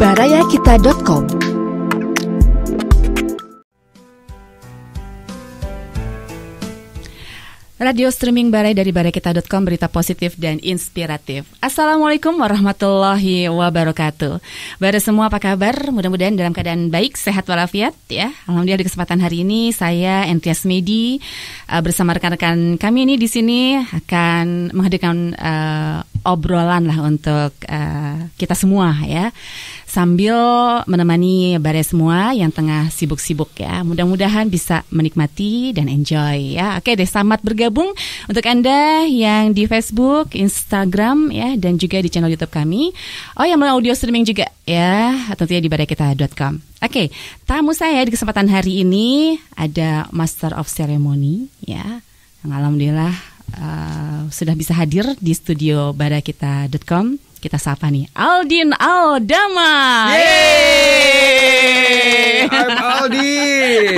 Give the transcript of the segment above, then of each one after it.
barayakita.com Radio streaming Barai dari barakita.com berita positif dan inspiratif. Assalamualaikum warahmatullahi wabarakatuh. Baru semua apa kabar? Mudah-mudahan dalam keadaan baik, sehat walafiat ya. Alhamdulillah di kesempatan hari ini saya Entias Medi eh, bersama rekan-rekan kami ini di sini akan menghadirkan uh, obrolan lah untuk uh, kita semua ya sambil menemani bare semua yang tengah sibuk-sibuk ya mudah-mudahan bisa menikmati dan enjoy ya oke deh selamat bergabung untuk anda yang di Facebook Instagram ya dan juga di channel YouTube kami oh yang melalui audio streaming juga ya tentunya di barekita.com oke tamu saya di kesempatan hari ini ada Master of Ceremony ya Alhamdulillah uh, sudah bisa hadir di studio badakita.com. Kita sapa nih Aldin Aldama. Yeay! I'm Aldin.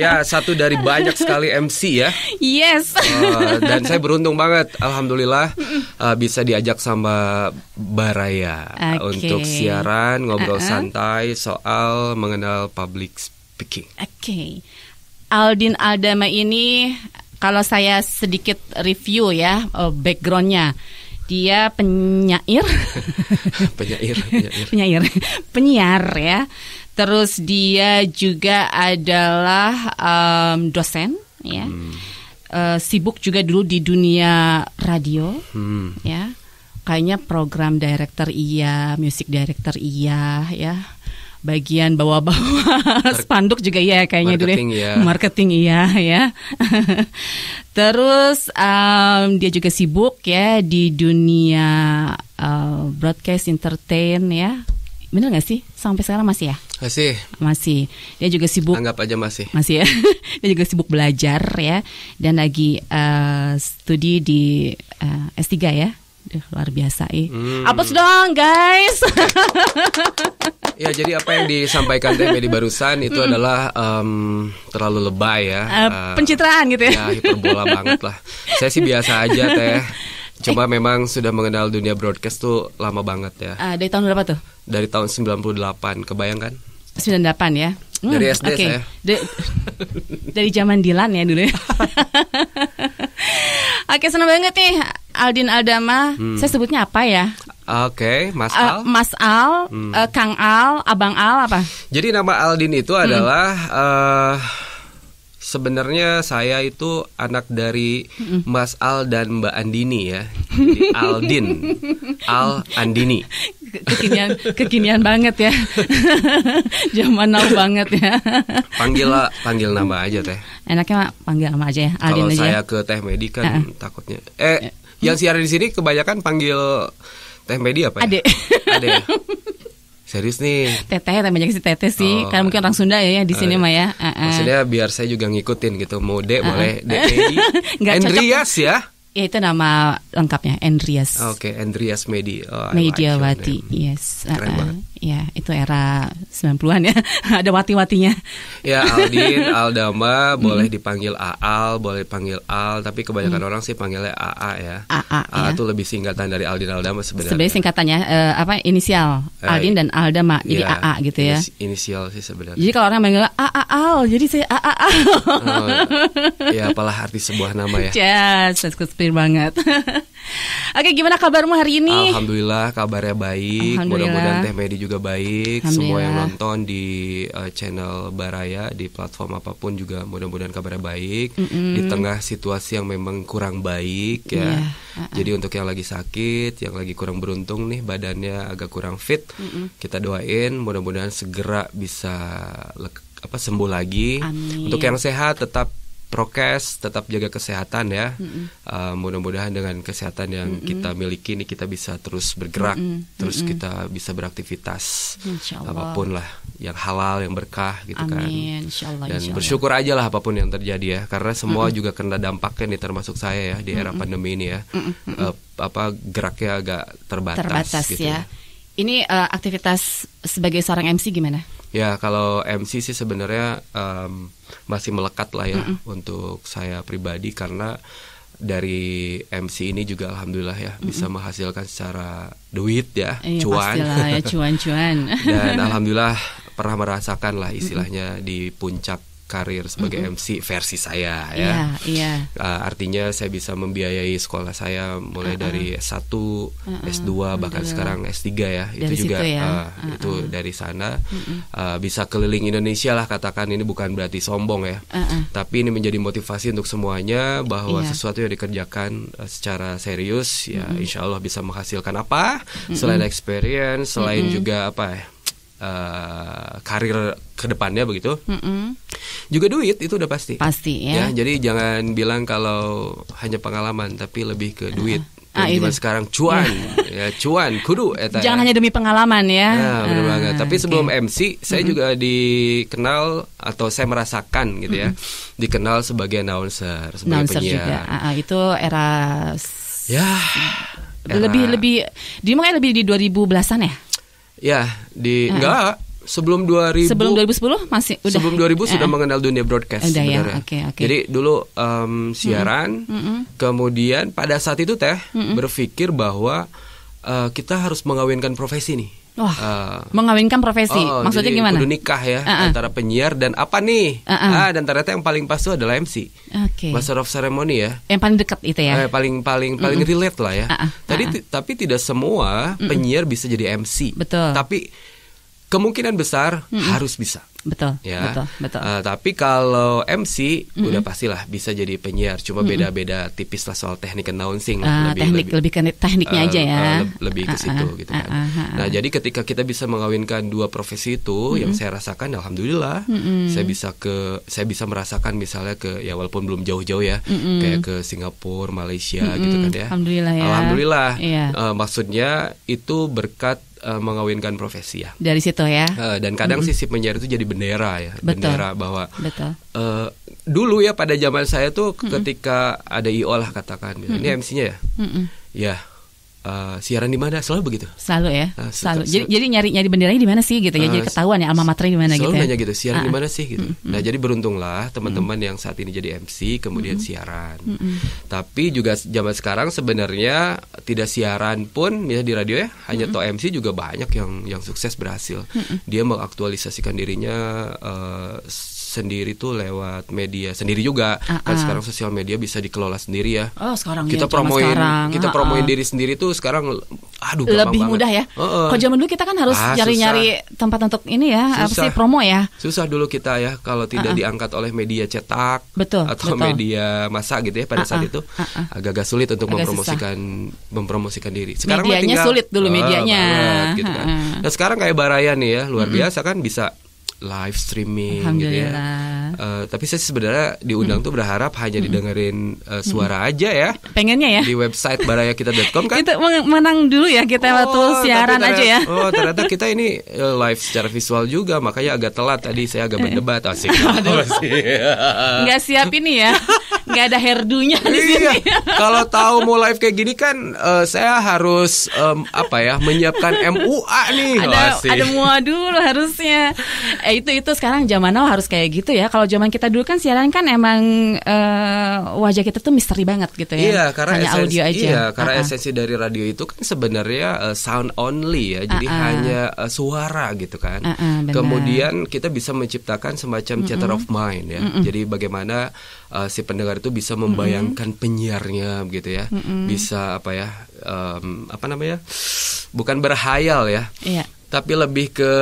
ya, satu dari banyak sekali MC ya. Yes. Uh, dan saya beruntung banget alhamdulillah uh, bisa diajak sama Baraya okay. untuk siaran ngobrol uh -uh. santai soal mengenal public speaking. Oke. Okay. Aldin Aldama ini kalau saya sedikit review ya eh, backgroundnya dia penyair penyair penyair penyiar ya terus dia juga adalah um, dosen ya hmm. uh, sibuk juga dulu di dunia radio hmm. ya kayaknya program director iya music director iya ya bagian bawah-bawah spanduk juga iya ya kayaknya dulu ya. ya. marketing iya ya terus um, dia juga sibuk ya di dunia uh, broadcast entertain ya bener nggak sih sampai sekarang masih ya masih masih dia juga sibuk anggap aja masih masih ya dia juga sibuk belajar ya dan lagi uh, studi di uh, S3 ya Duh, luar biasa eh. Hmm. Apus dong guys. ya jadi apa yang disampaikan Teh Medi barusan itu hmm. adalah um, terlalu lebay ya. Uh, pencitraan gitu ya. Ya hiperbola banget lah. Saya sih biasa aja Teh. Eh, Cuma eh. memang sudah mengenal dunia broadcast tuh lama banget ya. Uh, dari tahun berapa tuh? Dari tahun 98, kebayangkan? 98 ya. Hmm, dari SD okay. saya. Dari, dari zaman Dilan ya dulu ya. Oke, senang banget nih Aldin Aldama, hmm. saya sebutnya apa ya? Oke, okay, Mas eh, Al. Uh, Mas Al, hmm. uh, Kang Al, Abang Al apa? Jadi nama Aldin itu hmm. adalah hmm. uh, sebenarnya saya itu anak dari hmm. Mas Al dan Mbak Andini ya. Jadi Aldin. Al Andini. Kekinian kekinian banget ya. Zaman now banget ya. panggil panggil nama aja Teh. Enaknya panggil nama aja ya, Aldin Kalau ya. saya ke Teh Medi kan uh -uh. takutnya eh yang siaran di sini kebanyakan panggil Teh Media apa ya? Ade. Ade. Serius nih. Teteh, banyak sih teteh sih. Oh. Karena mungkin orang Sunda ya, ya di sini uh, mah ya. Uh, uh. Maksudnya biar saya juga ngikutin gitu. Mode uh, uh. boleh. Uh. Endrias ya. Ya itu nama lengkapnya Andreas. Oke, okay, Andreas Medi. Oh, Mediawati, like yes. Keren uh, Ya, itu era 90-an ya. Ada wati-watinya. Ya, Aldin, Aldama boleh dipanggil Aal, boleh dipanggil Al, tapi kebanyakan hmm. orang sih panggilnya AA ya. AA ya. itu lebih singkatan dari Aldin Aldama sebenarnya. Sebenarnya singkatannya uh, apa? Inisial eh, Aldin dan Aldama jadi ya, AA gitu ya. Inisial sih sebenarnya. Jadi kalau orang manggil AA Al, jadi saya AA Al. oh, iya. ya apalah arti sebuah nama ya. Yes, that's good clear banget. Oke, gimana kabarmu hari ini? Alhamdulillah, kabarnya baik. Mudah-mudahan Teh Medi juga baik. Semua yang nonton di uh, channel Baraya di platform apapun juga mudah-mudahan kabarnya baik. Mm -mm. Di tengah situasi yang memang kurang baik ya. Yeah. Uh -uh. Jadi untuk yang lagi sakit, yang lagi kurang beruntung nih badannya agak kurang fit, mm -mm. kita doain mudah-mudahan segera bisa apa sembuh lagi. Amin. Untuk yang sehat tetap prokes, tetap jaga kesehatan ya. Mm -mm. Uh, Mudah-mudahan dengan kesehatan yang mm -mm. kita miliki ini kita bisa terus bergerak, mm -mm. terus mm -mm. kita bisa beraktivitas apapun lah yang halal, yang berkah gitu kan. Amin. kan. Insya Allah, Dan insya Allah. bersyukur aja lah apapun yang terjadi ya, karena semua mm -mm. juga kena dampaknya nih termasuk saya ya di era mm -mm. pandemi ini ya. Mm -mm. Uh, apa geraknya agak terbatas, terbatas gitu ya. ya. Ini uh, aktivitas sebagai seorang MC gimana? Ya kalau MC sih sebenarnya um, masih melekat lah ya mm -mm. untuk saya pribadi karena dari MC ini juga alhamdulillah ya mm -mm. bisa menghasilkan secara duit ya, eh, cuan. ya cuan cuan. Dan alhamdulillah pernah merasakan lah istilahnya mm -mm. di puncak karir sebagai mm -hmm. MC versi saya ya. Yeah, yeah. Uh, artinya saya bisa membiayai sekolah saya mulai uh -uh. dari S1, uh -uh. S2 bahkan uh sekarang S3 ya. Dari itu juga ya. uh, uh -uh. itu dari sana uh -uh. Uh, bisa keliling Indonesia lah katakan ini bukan berarti sombong ya. Uh -uh. Tapi ini menjadi motivasi untuk semuanya bahwa yeah. sesuatu yang dikerjakan eh, secara serius ya uh -uh. insya Allah bisa menghasilkan apa uh -uh. selain experience, selain uh -uh. juga apa ya uh, karir kedepannya begitu. Mm mm Juga duit itu udah pasti. Pasti ya. ya. Jadi jangan bilang kalau hanya pengalaman, tapi lebih ke ah. duit. Ah, itu. Iya. sekarang cuan, ya cuan, kudu. Eta, Jangan ya. hanya demi pengalaman ya. Nah, benar ah, banget. Tapi sebelum okay. MC, saya mm -hmm. juga dikenal atau saya merasakan gitu ya, mm -hmm. dikenal sebagai announcer, sebagai announcer penyiar. juga. Uh, uh, ah, itu era. Ya. Era. Lebih lebih, di lebih di 2010 belasan ya? Ya, di uh. enggak sebelum 2000 Sebelum 2010 masih udah Sebelum 2000 uh. sudah mengenal dunia broadcast udah ya, sebenarnya. Ya? Okay, okay. Jadi dulu um, siaran, mm -hmm. kemudian pada saat itu teh mm -hmm. berpikir bahwa uh, kita harus mengawinkan profesi nih. Wah, uh, mengawinkan profesi. Oh, Maksudnya jadi gimana? Kudu nikah ya uh -uh. antara penyiar dan apa nih? Uh -uh. Ah, dan ternyata yang paling pas itu adalah MC. Okay. Master of Ceremony ya. Yang paling dekat itu ya. Eh, paling paling paling uh-uh. relate lah ya. Uh -uh. Tadi uh -uh. tapi tidak semua penyiar uh penyiar bisa jadi MC. Betul. Tapi kemungkinan besar mm -hmm. harus bisa. Betul. Ya. Betul. Betul. Uh, tapi kalau MC mm -hmm. udah pastilah bisa jadi penyiar. Cuma beda-beda mm -hmm. tipis lah soal teknik announcing lah. Uh, lebih, teknik lebih, lebih ke tekniknya uh, aja ya. Uh, lebih ke ah, situ uh, uh, gitu kan. uh, uh. Nah jadi ketika kita bisa mengawinkan dua profesi itu, mm -hmm. yang saya rasakan alhamdulillah, mm -hmm. saya bisa ke, saya bisa merasakan misalnya ke, ya walaupun belum jauh-jauh ya, mm -hmm. kayak ke Singapura, Malaysia mm -hmm. gitu kan ya. Alhamdulillah ya. Alhamdulillah. Yeah. Iya. Uh, maksudnya itu berkat uh, mengawinkan profesi ya. Dari situ ya. Uh, dan kadang mm -hmm. sisip penjara itu jadi bendera ya, Betul. bendera bahwa Betul. Uh, dulu ya pada zaman saya tuh mm -hmm. ketika ada IO lah katakan. Mm -hmm. Ini MC-nya ya. Mm -hmm. Ya uh, siaran di mana selalu begitu selalu ya uh, selalu jadi, jadi nyari nyari benderanya di mana sih gitu ya uh, jadi eh, ketahuan ya alma maternya di mana gitu selalu ya? nanya gitu siaran uh, di ah. mana sih gitu uh, uh, nah jadi beruntunglah teman-teman yang saat ini jadi MC kemudian siaran tapi juga zaman sekarang sebenarnya tidak siaran pun misalnya di radio ya hanya to MC juga banyak yang yang sukses berhasil dia mengaktualisasikan dirinya uh, sendiri tuh lewat media sendiri juga. Uh -uh. Kan ah, ah. sekarang sosial media bisa dikelola sendiri ya. Oh, sekarang kita ya, promoin sekarang. kita ah, promoin uh promoin diri sendiri tuh sekarang aduh lebih banget. mudah ya. Uh -uh. Kalau zaman dulu kita kan harus nyari-nyari ah, tempat untuk ini ya, susah. apa sih promo ya? Susah dulu kita ya kalau tidak uh -uh. diangkat oleh media cetak betul, atau betul. media masa gitu ya pada uh -uh. saat itu agak-agak sulit untuk agak mempromosikan susah. mempromosikan diri. Sekarang medianya sulit dulu medianya. Uh, banget, gitu kan. uh -uh. Nah, sekarang kayak Baraya nih ya, luar uh -uh. biasa kan bisa live streaming gitu ya. Uh, tapi saya sebenarnya diundang hmm. tuh berharap hanya hmm. didengerin uh, suara hmm. aja ya. Pengennya ya. Di website barayakita.com kan. Itu menang dulu ya kita oh, waktu siaran ternyata, aja ya. Oh, ternyata kita ini eh, live secara visual juga makanya agak telat tadi saya agak berdebat asik. Enggak oh, siap ini ya. nggak ada herdunya di iya. Kalau tahu mau live kayak gini kan uh, saya harus um, apa ya menyiapkan MUA nih. Ada Masih. ada mua iya. dulu harusnya. Eh, itu itu sekarang zaman now harus kayak gitu ya. Kalau zaman kita dulu kan siaran kan emang uh, wajah kita tuh misteri banget gitu ya. Iya karena hanya esensi, audio aja. Iya karena uh -huh. esensi dari radio itu kan sebenarnya uh, sound only ya. Jadi uh -huh. hanya uh, suara gitu kan. Uh -huh, Kemudian kita bisa menciptakan semacam mm theater of mind ya. Mm Jadi bagaimana uh, si pendengar itu bisa membayangkan mm -hmm. penyiarnya gitu ya mm -hmm. bisa apa ya um, apa namanya bukan berhayal ya yeah. tapi lebih ke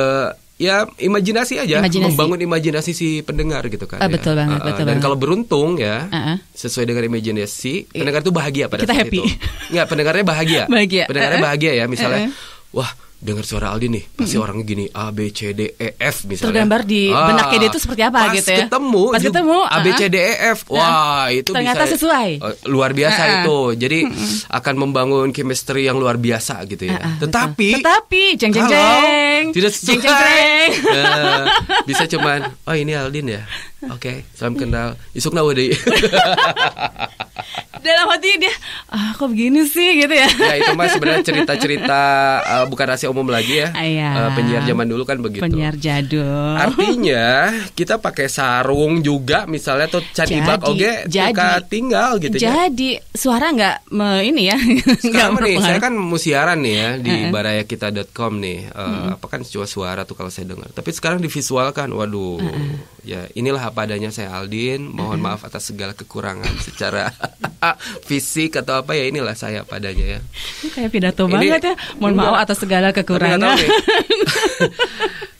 ya imajinasi aja imajinasi. membangun imajinasi si pendengar gitu kan. Uh, ya. Betul banget, uh, betul. Dan banget. kalau beruntung ya, uh -uh. sesuai dengan imajinasi, iya. pendengar itu bahagia pada Kita saat happy. itu. Enggak, pendengarnya bahagia. bahagia. Pendengarnya uh -uh. bahagia ya, misalnya, uh -uh. wah dengar suara Aldi nih pasti hmm. orangnya gini A B C D E F misalnya tergambar di ah, benaknya dia itu seperti apa pas gitu ya ketemu pas ketemu A B C D E F uh, wah itu ternyata bisa, sesuai oh, luar biasa uh, -huh. itu jadi -huh. akan membangun chemistry yang luar biasa gitu ya uh, -huh. tetapi tetapi jeng jeng jeng tidak sesuai jeng, jeng, jeng. Uh, bisa cuman oh ini Aldin ya oke okay, salam kenal isuk nawa deh dalam hati dia ah kok begini sih gitu ya ya itu mas sebenarnya cerita-cerita uh, bukan rahasia umum lagi ya Ayah, uh, iya. eh, penyiar zaman dulu kan begitu penyiar jadul artinya kita pakai sarung juga misalnya tuh cat bak oke jadi tinggal gitu ya. jadi ya. suara nggak ini ya nggak nih saya kan musiaran nih ya di uh -uh. barayakita.com nih uh, uh -uh. apa kan cuma suara tuh kalau saya dengar tapi sekarang divisualkan waduh uh -uh. ya inilah apa adanya saya Aldin mohon uh -uh. maaf atas segala kekurangan secara fisik atau apa ya inilah saya padanya ya. Ini kayak pidato ini, banget ya. Mohon maaf atas segala kekurangan. Tapi,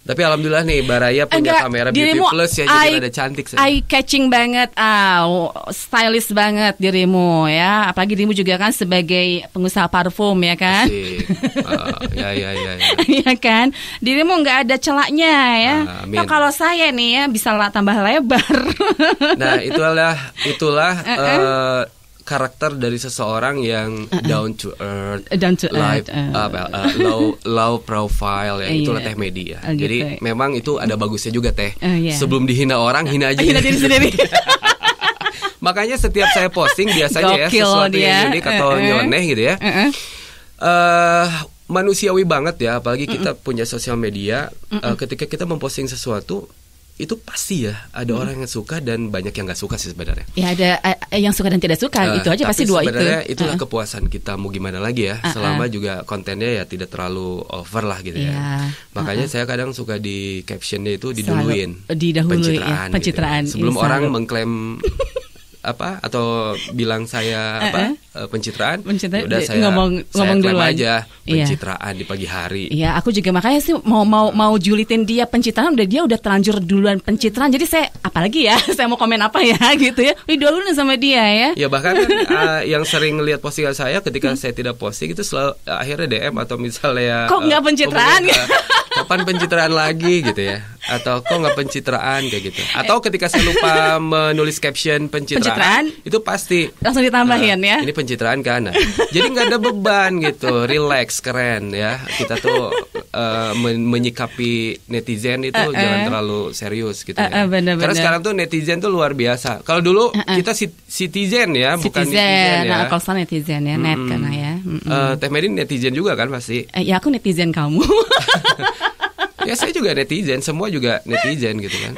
tapi alhamdulillah nih Baraya punya enggak, kamera beauty plus ya jadi ada cantik saya. Eye catching banget, ah, stylish banget dirimu ya. Apalagi dirimu juga kan sebagai pengusaha parfum ya kan. uh, ya ya ya. ya. ya kan? Dirimu nggak ada celaknya ya. Uh, nah, kalau saya nih ya bisa tambah lebar. nah, itulah itulah uh -uh. Uh, karakter dari seseorang yang uh -uh. down to earth, eh, down to life, earth, uh, uh, low low profile ya uh, itulah yeah. teh media. Uh, Jadi gitu. memang itu ada bagusnya juga teh. Uh, oh, yeah. Sebelum dihina orang hina aja. Hina diri sendiri. Makanya setiap saya posting biasanya ya, Gokil ya sesuatu dia. yang unik atau uh -uh. nyeleneh gitu ya. Uh -uh. Uh, manusiawi banget ya apalagi kita uh-uh. punya sosial media Uh, ketika kita memposting sesuatu itu pasti ya ada hmm. orang yang suka dan banyak yang nggak suka sih sebenarnya. Ya ada uh, yang suka dan tidak suka uh, itu aja pasti dua itu. Sebenarnya itulah uh. kepuasan kita mau gimana lagi ya, uh -uh. selama juga kontennya ya tidak terlalu over lah gitu ya. ya. Makanya uh -uh. saya kadang suka di captionnya itu diduluin, Selalu, didahului pencitraan, ya, pencitraan gitu. Ya. sebelum ya, orang mengklaim apa atau bilang saya eh, apa eh. Eh, pencitraan pencitraan ya udah saya ngomong saya ngomong dulu aja iya. pencitraan iya. di pagi hari iya aku juga makanya sih mau mau mau julitin dia pencitraan udah dia udah terlanjur duluan pencitraan jadi saya apalagi ya saya mau komen apa ya gitu ya udah dulu sama dia ya ya bahkan uh, yang sering lihat postingan saya ketika hmm. saya tidak posting itu selalu uh, akhirnya DM atau misalnya kok nggak uh, pencitraan uh, kapan pencitraan lagi gitu ya atau kok nggak pencitraan kayak gitu atau ketika saya lupa menulis caption pencitraan pencitraan nah, itu pasti langsung ditambahin nah, ya ini pencitraan kan nah, jadi nggak ada beban gitu relax keren ya kita tuh uh, men menyikapi netizen itu uh -uh. jangan terlalu serius gitu uh -uh, ya. bener -bener. karena sekarang tuh netizen tuh luar biasa kalau dulu uh -uh. kita citizen ya citizen, bukan netizen ya nah, netizen ya net mm -hmm. karena ya mm -hmm. uh, teh Medin netizen juga kan pasti uh, ya aku netizen kamu ya saya juga netizen, semua juga netizen gitu kan.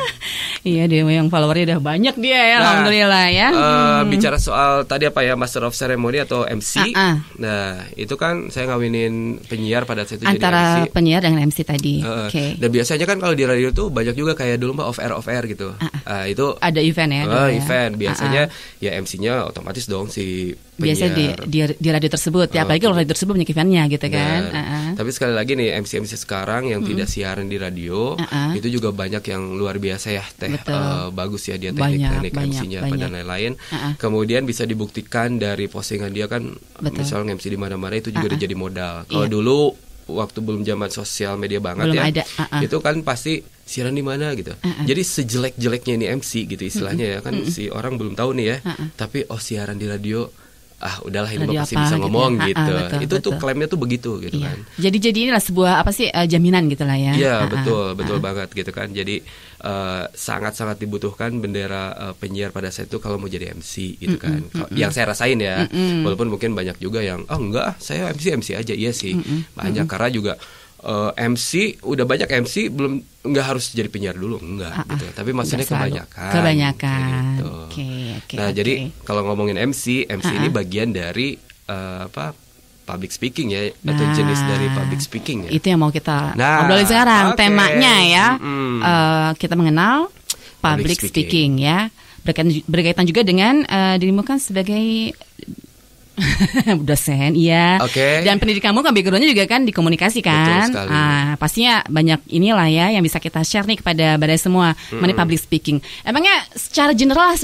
iya dia yang followernya udah banyak dia ya, nah, alhamdulillah ya. Uh, hmm. Bicara soal tadi apa ya Master of Ceremony atau MC, uh ah, -uh. Ah. nah itu kan saya ngawinin penyiar pada saat itu antara jadi MC. penyiar dengan MC tadi. Uh, Oke. Okay. Dan biasanya kan kalau di radio tuh banyak juga kayak dulu mbak off air off air gitu. Uh -uh. Uh, itu ada event ya. Uh, event biasanya uh -uh. ya MC-nya otomatis dong si biasa di, di di radio tersebut ya ah, apalagi kalau radio tersebut banyak eventnya gitu kan uh -uh. tapi sekali lagi nih MC MC sekarang yang mm -hmm. tidak siaran di radio uh -uh. itu juga banyak yang luar biasa ya teh uh, bagus ya dia teknik-teknik MC-nya dan lain-lain uh -uh. kemudian bisa dibuktikan dari postingan dia kan Betul. misal MC di mana-mana itu juga uh -uh. jadi modal kalau yeah. dulu waktu belum zaman sosial media banget belum ya ada. Uh -uh. itu kan pasti siaran di mana gitu. Uh-uh. Jadi sejelek-jeleknya ini MC gitu istilahnya uh-uh. ya kan uh-uh. si orang belum tahu nih ya. Uh-uh. Tapi oh siaran di radio ah udahlah ini Bapak pasti bisa ngomong gitu, ya. gitu. Ha, ah, ah, betul, itu betul. tuh klaimnya tuh begitu gitu iya. kan jadi jadi inilah sebuah apa sih uh, jaminan gitulah lah ya iya ah, betul betul banget gitu kan jadi uh, eh, sangat sangat dibutuhkan bendera uh, penyiar pada saat itu kalau mau jadi MC gitu mm -mm, kan mm -mm. yang saya rasain ya mm -mm. walaupun mungkin banyak juga yang oh enggak saya MC MC aja iya sih mm -mm, banyak mm -mm. karena juga uh, eh, MC udah banyak MC belum nggak harus jadi penyiar dulu nggak ah, ah. gitu tapi maksudnya kebanyakan kebanyakan gitu. okay, okay, nah okay. jadi kalau ngomongin MC MC ah, ini ah. bagian dari uh, apa public speaking ya nah, atau jenis dari public speaking ya itu yang mau kita nah, obrolin sekarang okay. temanya ya mm uh, kita mengenal public, public speaking. speaking ya berkaitan, berkaitan juga dengan uh, dirimu kan sebagai dosen iya okay. dan pendidikan kamu kan backgroundnya juga kan dikomunikasikan, kan Betul sekali. ah, pastinya banyak inilah ya yang bisa kita share nih kepada badai semua mm-hmm. mengenai public speaking emangnya secara general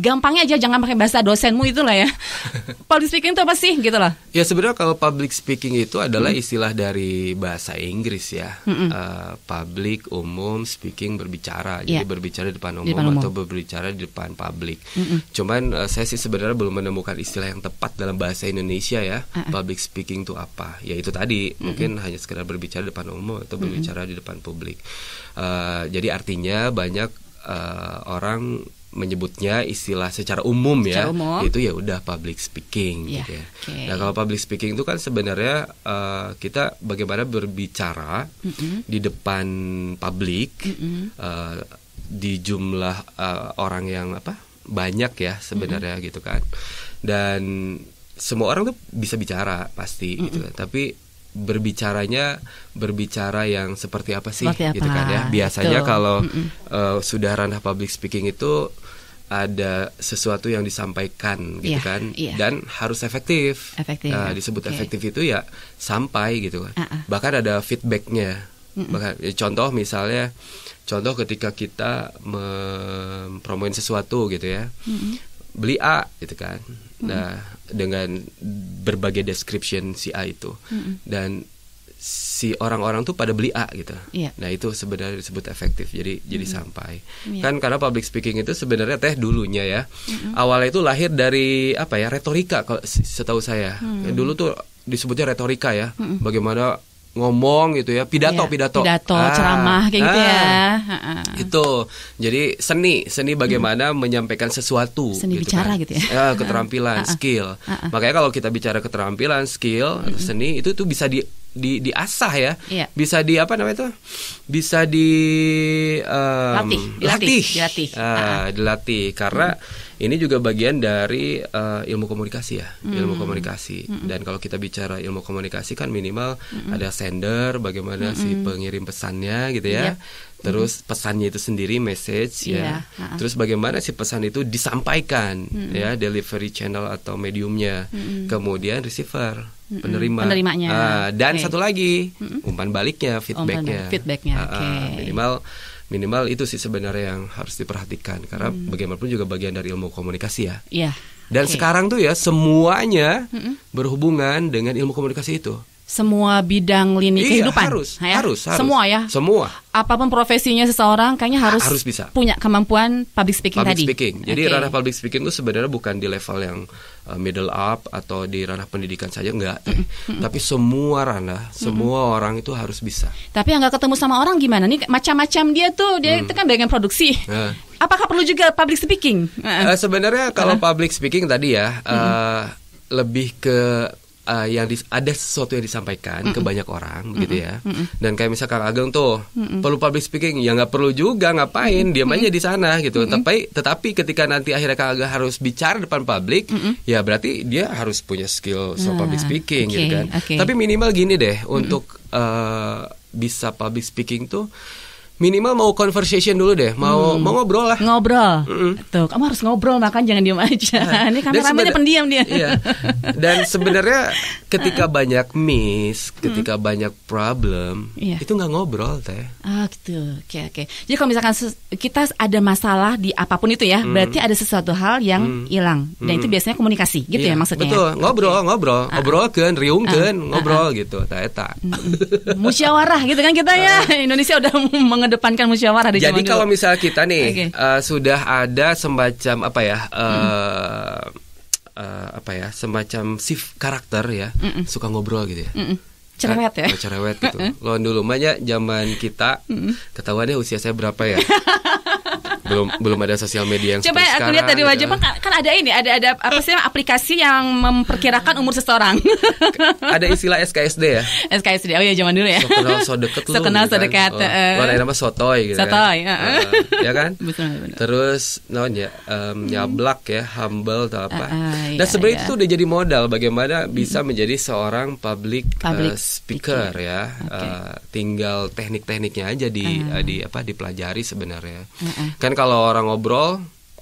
gampangnya aja jangan pakai bahasa dosenmu itulah ya public speaking itu apa sih gitu loh ya sebenarnya kalau public speaking itu adalah mm-hmm. istilah dari bahasa Inggris ya mm-hmm. uh, public umum speaking berbicara yeah. jadi iya. berbicara di depan umum, di depan umum atau berbicara di depan publik mm-hmm. cuman uh, saya sih sebenarnya belum menemukan istilah yang tepat dalam bahasa Indonesia ya uh-uh. public speaking itu apa ya itu tadi uh-uh. mungkin hanya sekedar berbicara di depan umum atau berbicara uh-uh. di depan publik uh, jadi artinya banyak uh, orang menyebutnya istilah secara umum ya. secara ya umum. itu ya udah public speaking yeah, gitu ya. Okay. Nah kalau public speaking itu kan sebenarnya uh, kita bagaimana berbicara mm -hmm. di depan publik mm -hmm. uh, di jumlah uh, orang yang apa banyak ya sebenarnya mm -hmm. gitu kan dan semua orang tuh bisa bicara pasti mm -mm. gitu kan. tapi berbicaranya berbicara yang seperti apa sih seperti apa? gitu kan ya biasanya Betul. kalau mm -mm. Uh, sudah ranah public speaking itu ada sesuatu yang disampaikan gitu yeah, kan yeah. dan harus efektif, efektif uh, disebut okay. efektif itu ya sampai gitu kan uh -uh. bahkan ada feedbacknya mm -mm. bahkan ya, contoh misalnya contoh ketika kita mempromoin sesuatu gitu ya mm -mm. beli A gitu kan mm -mm. nah dengan berbagai description si A itu mm-hmm. dan si orang-orang tuh pada beli A gitu. Yeah. Nah itu sebenarnya disebut efektif. Jadi mm-hmm. jadi sampai yeah. kan karena public speaking itu sebenarnya teh dulunya ya mm-hmm. awalnya itu lahir dari apa ya retorika kalau setahu saya mm-hmm. dulu tuh disebutnya retorika ya mm-hmm. bagaimana ngomong gitu ya pidato iya, pidato pidato ah, ceramah kayak ah, gitu ya ah, itu jadi seni seni bagaimana hmm. menyampaikan sesuatu seni gitu bicara kan. gitu ya ah, keterampilan skill makanya kalau kita bicara keterampilan skill atau hmm. seni itu tuh bisa di di diasah ya iya. bisa di apa namanya itu bisa di um, latih dilatih dilatih, uh, dilatih. karena hmm ini juga bagian dari uh, ilmu komunikasi ya, mm. ilmu komunikasi. Mm. Dan kalau kita bicara ilmu komunikasi kan minimal mm. ada sender, bagaimana mm. si hmm. pengirim pesannya gitu ya. Yep. Iya. Terus pesannya itu sendiri message ya. Uh-huh. Terus bagaimana si pesan itu disampaikan mm. ya delivery channel atau mediumnya. Mm. Kemudian receiver hmm. penerima penerimanya uh, dan okay. satu lagi hmm. umpan baliknya feedbacknya umpan, feedbacknya uh, ah, ah, okay. minimal minimal itu sih sebenarnya yang harus diperhatikan karena hmm. bagaimanapun juga bagian dari ilmu komunikasi ya. Iya. Dan okay. sekarang tuh ya semuanya mm -mm. berhubungan dengan ilmu komunikasi itu semua bidang lini iya, kehidupan. Harus, nah ya? harus, harus. Semua ya. Semua. Apapun profesinya seseorang, kayaknya harus harus bisa punya kemampuan public speaking public tadi. Speaking. Jadi okay. ranah public speaking itu sebenarnya bukan di level yang uh, middle up atau di ranah pendidikan saja enggak. Mm -mm. Tapi semua ranah, semua mm -mm. orang itu harus bisa. Tapi yang nggak ketemu sama orang gimana nih? Macam-macam dia tuh, dia mm. itu kan bagian produksi. yeah. Apakah perlu juga public speaking? Uh, sebenarnya kalau uh. public speaking tadi ya. Uh, mm Lebih ke uh, yang di, ada sesuatu yang disampaikan mm -mm. ke banyak orang mm -mm. gitu ya. Mm -mm. Dan kayak misalnya Kang Ageng tuh mm -mm. perlu public speaking ya nggak perlu juga ngapain mm -mm. diam aja di sana gitu. Mm -mm. Tapi tetapi ketika nanti akhirnya Kang Ageng harus bicara depan publik mm -mm. ya berarti dia harus punya skill so ah, public nah, speaking okay, gitu kan. Okay. Tapi minimal gini deh mm -mm. untuk uh, bisa public speaking tuh minimal mau conversation dulu deh, mau hmm. mau ngobrol lah. Ngobrol. Mm -mm. Tuh, kamu harus ngobrol makan jangan diem aja. Nah, Ini kameramennya pendiam dia. Iya. Dan sebenarnya ketika banyak miss, hmm. ketika hmm. banyak problem, iya. itu nggak ngobrol teh. Ah, oh, gitu. Oke, oke. Jadi kalau misalkan kita ada masalah di apapun itu ya, hmm. berarti ada sesuatu hal yang hmm. hilang dan hmm. itu biasanya komunikasi gitu ya iya. ya maksudnya. Betul, ngobrol ngobrol, okay. ngobrol, ah. ah. riung kan ah, ah, ah. ngobrol ah. gitu, tak hmm. Musyawarah gitu kan kita ya. Indonesia udah meng mengedepankan musyawarah di Jadi kalau dulu. misal kita nih okay. uh, eh, sudah ada semacam apa ya uh, mm. uh, apa ya semacam sif karakter ya, Mm-mm. suka ngobrol gitu ya. Mm-mm. Cerewet ya. Oh, cerewet gitu. Loh dulu banyak zaman kita. Mm-mm. Ketahuan ya usia saya berapa ya. belum belum ada sosial media yang coba aku lihat dari wajah gitu. kan ada ini ada ada apa sih aplikasi yang memperkirakan umur seseorang ada istilah SKSD ya SKSD oh ya zaman dulu ya so kenal so deket so kenal so gitu kan. dekat oh, uh, nama sotoy gitu kan. sotoy kan? Uh, uh, ya kan betul, betul. terus namanya um, hmm. nyablak ya humble atau apa uh, uh, dan iya, sebenarnya iya. itu udah jadi modal bagaimana bisa hmm. menjadi seorang public, public uh, speaker, speaker ya okay. tinggal teknik-tekniknya aja di uh. Uh, di apa dipelajari sebenarnya uh, uh. kan kalau orang ngobrol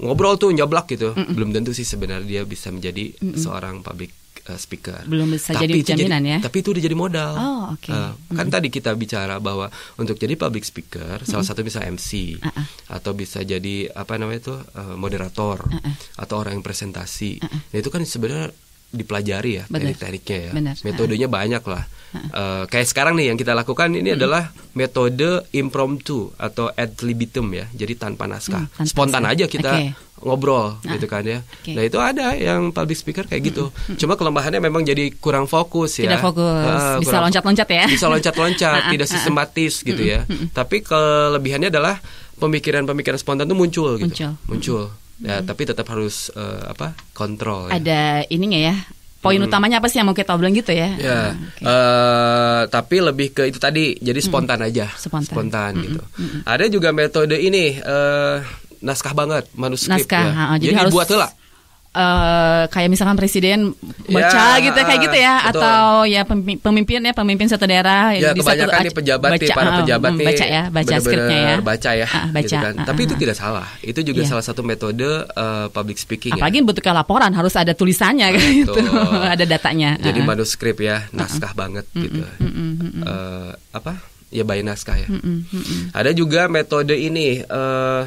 ngobrol tuh nyoblok gitu mm -mm. belum tentu sih sebenarnya dia bisa menjadi mm -mm. seorang public uh, speaker belum bisa tapi jadi jaminan jadi, ya tapi itu udah jadi modal oh, okay. uh, kan mm kan tadi kita bicara bahwa untuk jadi public speaker mm -mm. salah satu bisa MC uh -uh. atau bisa jadi apa namanya itu uh, moderator uh -uh. atau orang yang presentasi uh -uh. nah itu kan sebenarnya dipelajari ya teknik-tekniknya ya metodenya uh banyak lah uh uh, kayak sekarang nih yang kita lakukan ini uh adalah metode impromptu atau ad libitum ya jadi tanpa naskah hmm, tanpa spontan naskah. aja kita okay. ngobrol ah. gitu kan ya okay. nah itu ada yang public speaker kayak gitu hmm, hmm, cuma kelemahannya memang jadi kurang fokus ya tidak fokus uh, bisa loncat-loncat ya bisa loncat-loncat tidak sistematis gitu ya tapi kelebihannya adalah pemikiran-pemikiran spontan itu muncul gitu muncul, muncul ya, hmm. tapi tetap harus uh, apa kontrol. Ya. Ada ininya ya. Poin hmm. utamanya apa sih yang mau kita bilang gitu ya? Ya, ah, okay. uh, eh, tapi lebih ke itu tadi, jadi hmm. spontan hmm. aja, spontan, spontan hmm. gitu. Hmm. hmm. Ada juga metode ini uh, naskah banget manuskrip. Naskah, ya. ha, jadi, jadi harus buat Uh, kayak misalkan presiden baca ya, gitu kayak gitu ya betul. atau ya pemimpin ya pemimpin satu daerah ya, di kebanyakan satu, nih pejabat baca, eh, mm, nih para pejabat uh, baca ya baca bener skripnya ya baca ya uh, baca gitu kan. uh, uh, tapi itu ah, tidak salah itu juga yeah. salah satu metode uh, public speaking ya. apalagi ya. butuh laporan harus ada tulisannya kayak gitu ada datanya jadi uh, manuskrip ya naskah uh, banget uh, gitu uh, uh, apa ya bayi naskah ya uh, uh, uh, ada juga metode ini uh,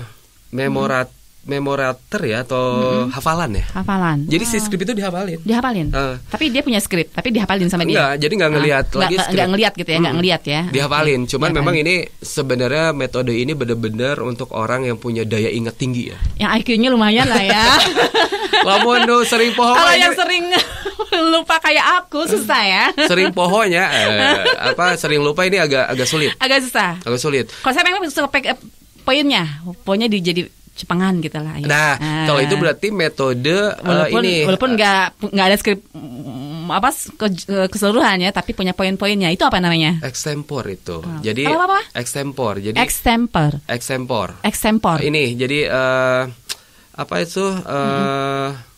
memorat memorator ya atau mm-hmm. hafalan ya hafalan jadi oh. si ah. skrip itu dihafalin dihafalin uh. tapi dia punya skrip tapi dihafalin sama dia enggak jadi nggak ah. ngelihat uh. lagi nggak ngelihat gitu ya nggak hmm. ngelihat ya dihafalin cuman dihafalin. memang ini sebenarnya metode ini benar-benar untuk orang yang punya daya ingat tinggi ya yang IQ-nya lumayan lah ya lamun sering pohon kalau yang sering lupa kayak aku susah ya sering pohonya? eh, apa sering lupa ini agak agak sulit agak susah agak sulit kalau saya memang suka eh, poinnya poinnya dijadi cepengan gitu lah. Ya. Nah, uh, kalau itu berarti metode eh, walaupun, uh, ini walaupun nggak nggak ada skrip mm, apa eh, keseluruhannya tapi punya poin-poinnya itu apa namanya eksempor itu oh. jadi apa, apa, apa? eksempor jadi eksempor eksempor eksempor ini jadi uh, apa itu uh, mm -hmm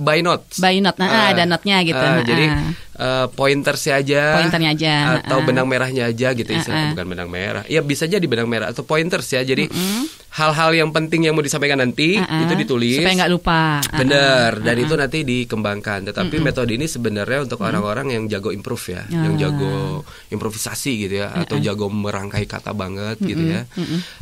by notes. By note, nah, uh, ada notnya gitu. Uh, nah, jadi uh, ah, ah. eh, si aja. Pointernya aja. Atau uh, benang merahnya aja gitu uh, istilahnya uh, bukan benang merah. Ya bisa jadi benang merah atau pointer sih ya. Jadi hal-hal uh, yang penting yang mau disampaikan nanti uh, itu ditulis. Supaya nggak lupa. Bener. Dan itu nanti dikembangkan. Tetapi metode ini sebenarnya untuk orang-orang yang jago improve ya, yang jago improvisasi gitu ya, atau jago merangkai kata banget gitu ya.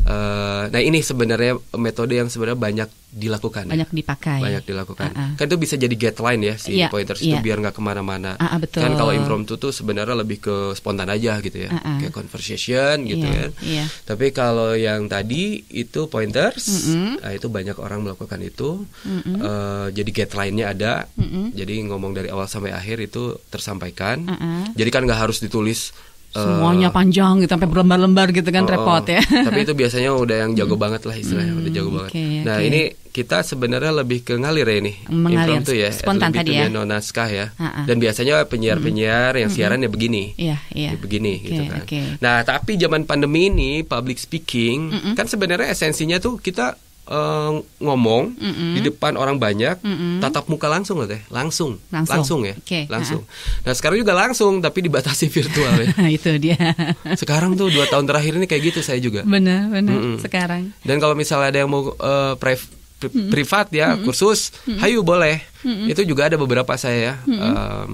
Uh, nah ini sebenarnya metode yang sebenarnya banyak dilakukan ya? banyak ya? dipakai banyak dilakukan uh -uh. kan itu bisa jadi guideline ya si yeah, pointers yeah. itu iya. biar nggak kemana-mana uh -uh, kan kalau impromptu tuh sebenarnya lebih ke spontan aja gitu ya uh -uh. kayak conversation gitu yeah, ya yeah. tapi kalau yang tadi itu pointers mm -hmm. nah, itu banyak orang melakukan itu mm -hmm. uh, jadi guideline-nya ada mm -hmm. jadi ngomong dari awal sampai akhir itu tersampaikan uh -uh. jadi kan nggak harus ditulis semuanya uh, panjang gitu sampai berlembar-lembar gitu kan oh, repot ya. Eh, tapi itu biasanya udah yang jago banget lah istilahnya, hmm, udah jago okay, banget. Nah, ini kita sebenarnya lebih ke ngalir ya ini. Mengalir Impromptu ya, spontan lebih tadi ya. naskah ya. Uh-uh. Dan biasanya penyiar-penyiar yang siaran hmm. ya begini. Iya, iya. Ya begini okay, gitu kan. Okay. Nah, tapi zaman pandemi ini public speaking mm kan sebenarnya esensinya tuh kita Eh, ngomong mm -mm. di depan orang banyak, mm -mm. tatap muka langsung loh teh, langsung, langsung, langsung ya, okay. langsung. Nah sekarang juga langsung, tapi dibatasi virtual ya. Itu dia. sekarang tuh dua tahun terakhir ini kayak gitu saya juga. Benar, benar. Mm -mm. Sekarang. Dan kalau misalnya ada yang mau uh, pri pri privat ya mm -mm. kursus, mm -mm. hayu boleh. Mm -mm. Itu juga ada beberapa saya. Mm -mm. Um,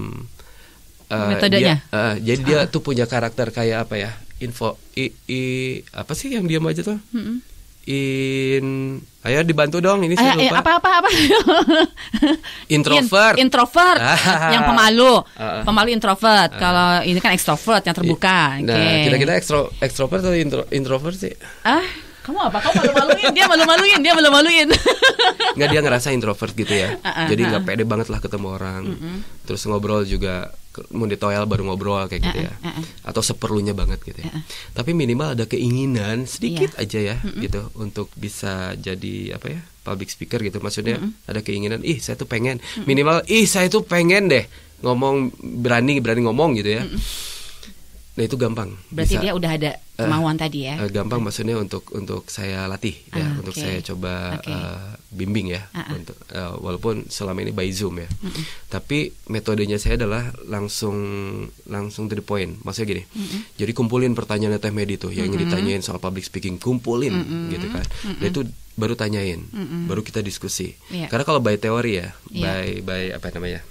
uh, Metodenya. Dia, uh, eh, jadi dia ah. tuh punya karakter kayak apa ya? Info, i, i apa sih yang dia mau aja tuh? Mm -mm in ayo dibantu dong ini saya eh, lupa. Eh, apa apa apa introvert in, introvert yang ah. pemalu uh, pemalu introvert uh, kalau ini kan ekstrovert yang terbuka iya. nah okay. kira-kira ekstro ekstrovert atau intro, introvert sih ah kamu apa kamu malu-maluin dia malu-maluin dia malu-maluin nggak dia ngerasa introvert gitu ya uh, uh, jadi nggak pede banget lah ketemu orang uh, uh. terus ngobrol juga mau di toilet baru ngobrol kayak gitu ya atau seperlunya banget gitu ya tapi minimal ada keinginan sedikit iya. aja ya gitu untuk bisa jadi apa ya public speaker gitu maksudnya ada keinginan ih saya tuh pengen minimal ih saya tuh pengen deh ngomong berani berani ngomong gitu ya Nah itu gampang. Berarti bisa, dia udah ada eh, kemauan uh, tadi ya? Uh, gampang maksudnya untuk untuk saya latih uh, ya, okay. Ah, untuk saya coba okay. uh, eh, bimbing ya, uh -uh. untuk uh, walaupun selama ini by zoom ya. Uh -uh. Tapi metodenya saya adalah langsung langsung to the point. Maksudnya gini, uh -uh. jadi kumpulin pertanyaan Teh Medi tuh yang uh -uh. ditanyain soal public speaking, kumpulin uh -uh. gitu kan. Uh -uh. Nah itu baru tanyain, uh -uh. baru kita diskusi. Yeah. Karena kalau by teori ya, yeah. by by apa namanya?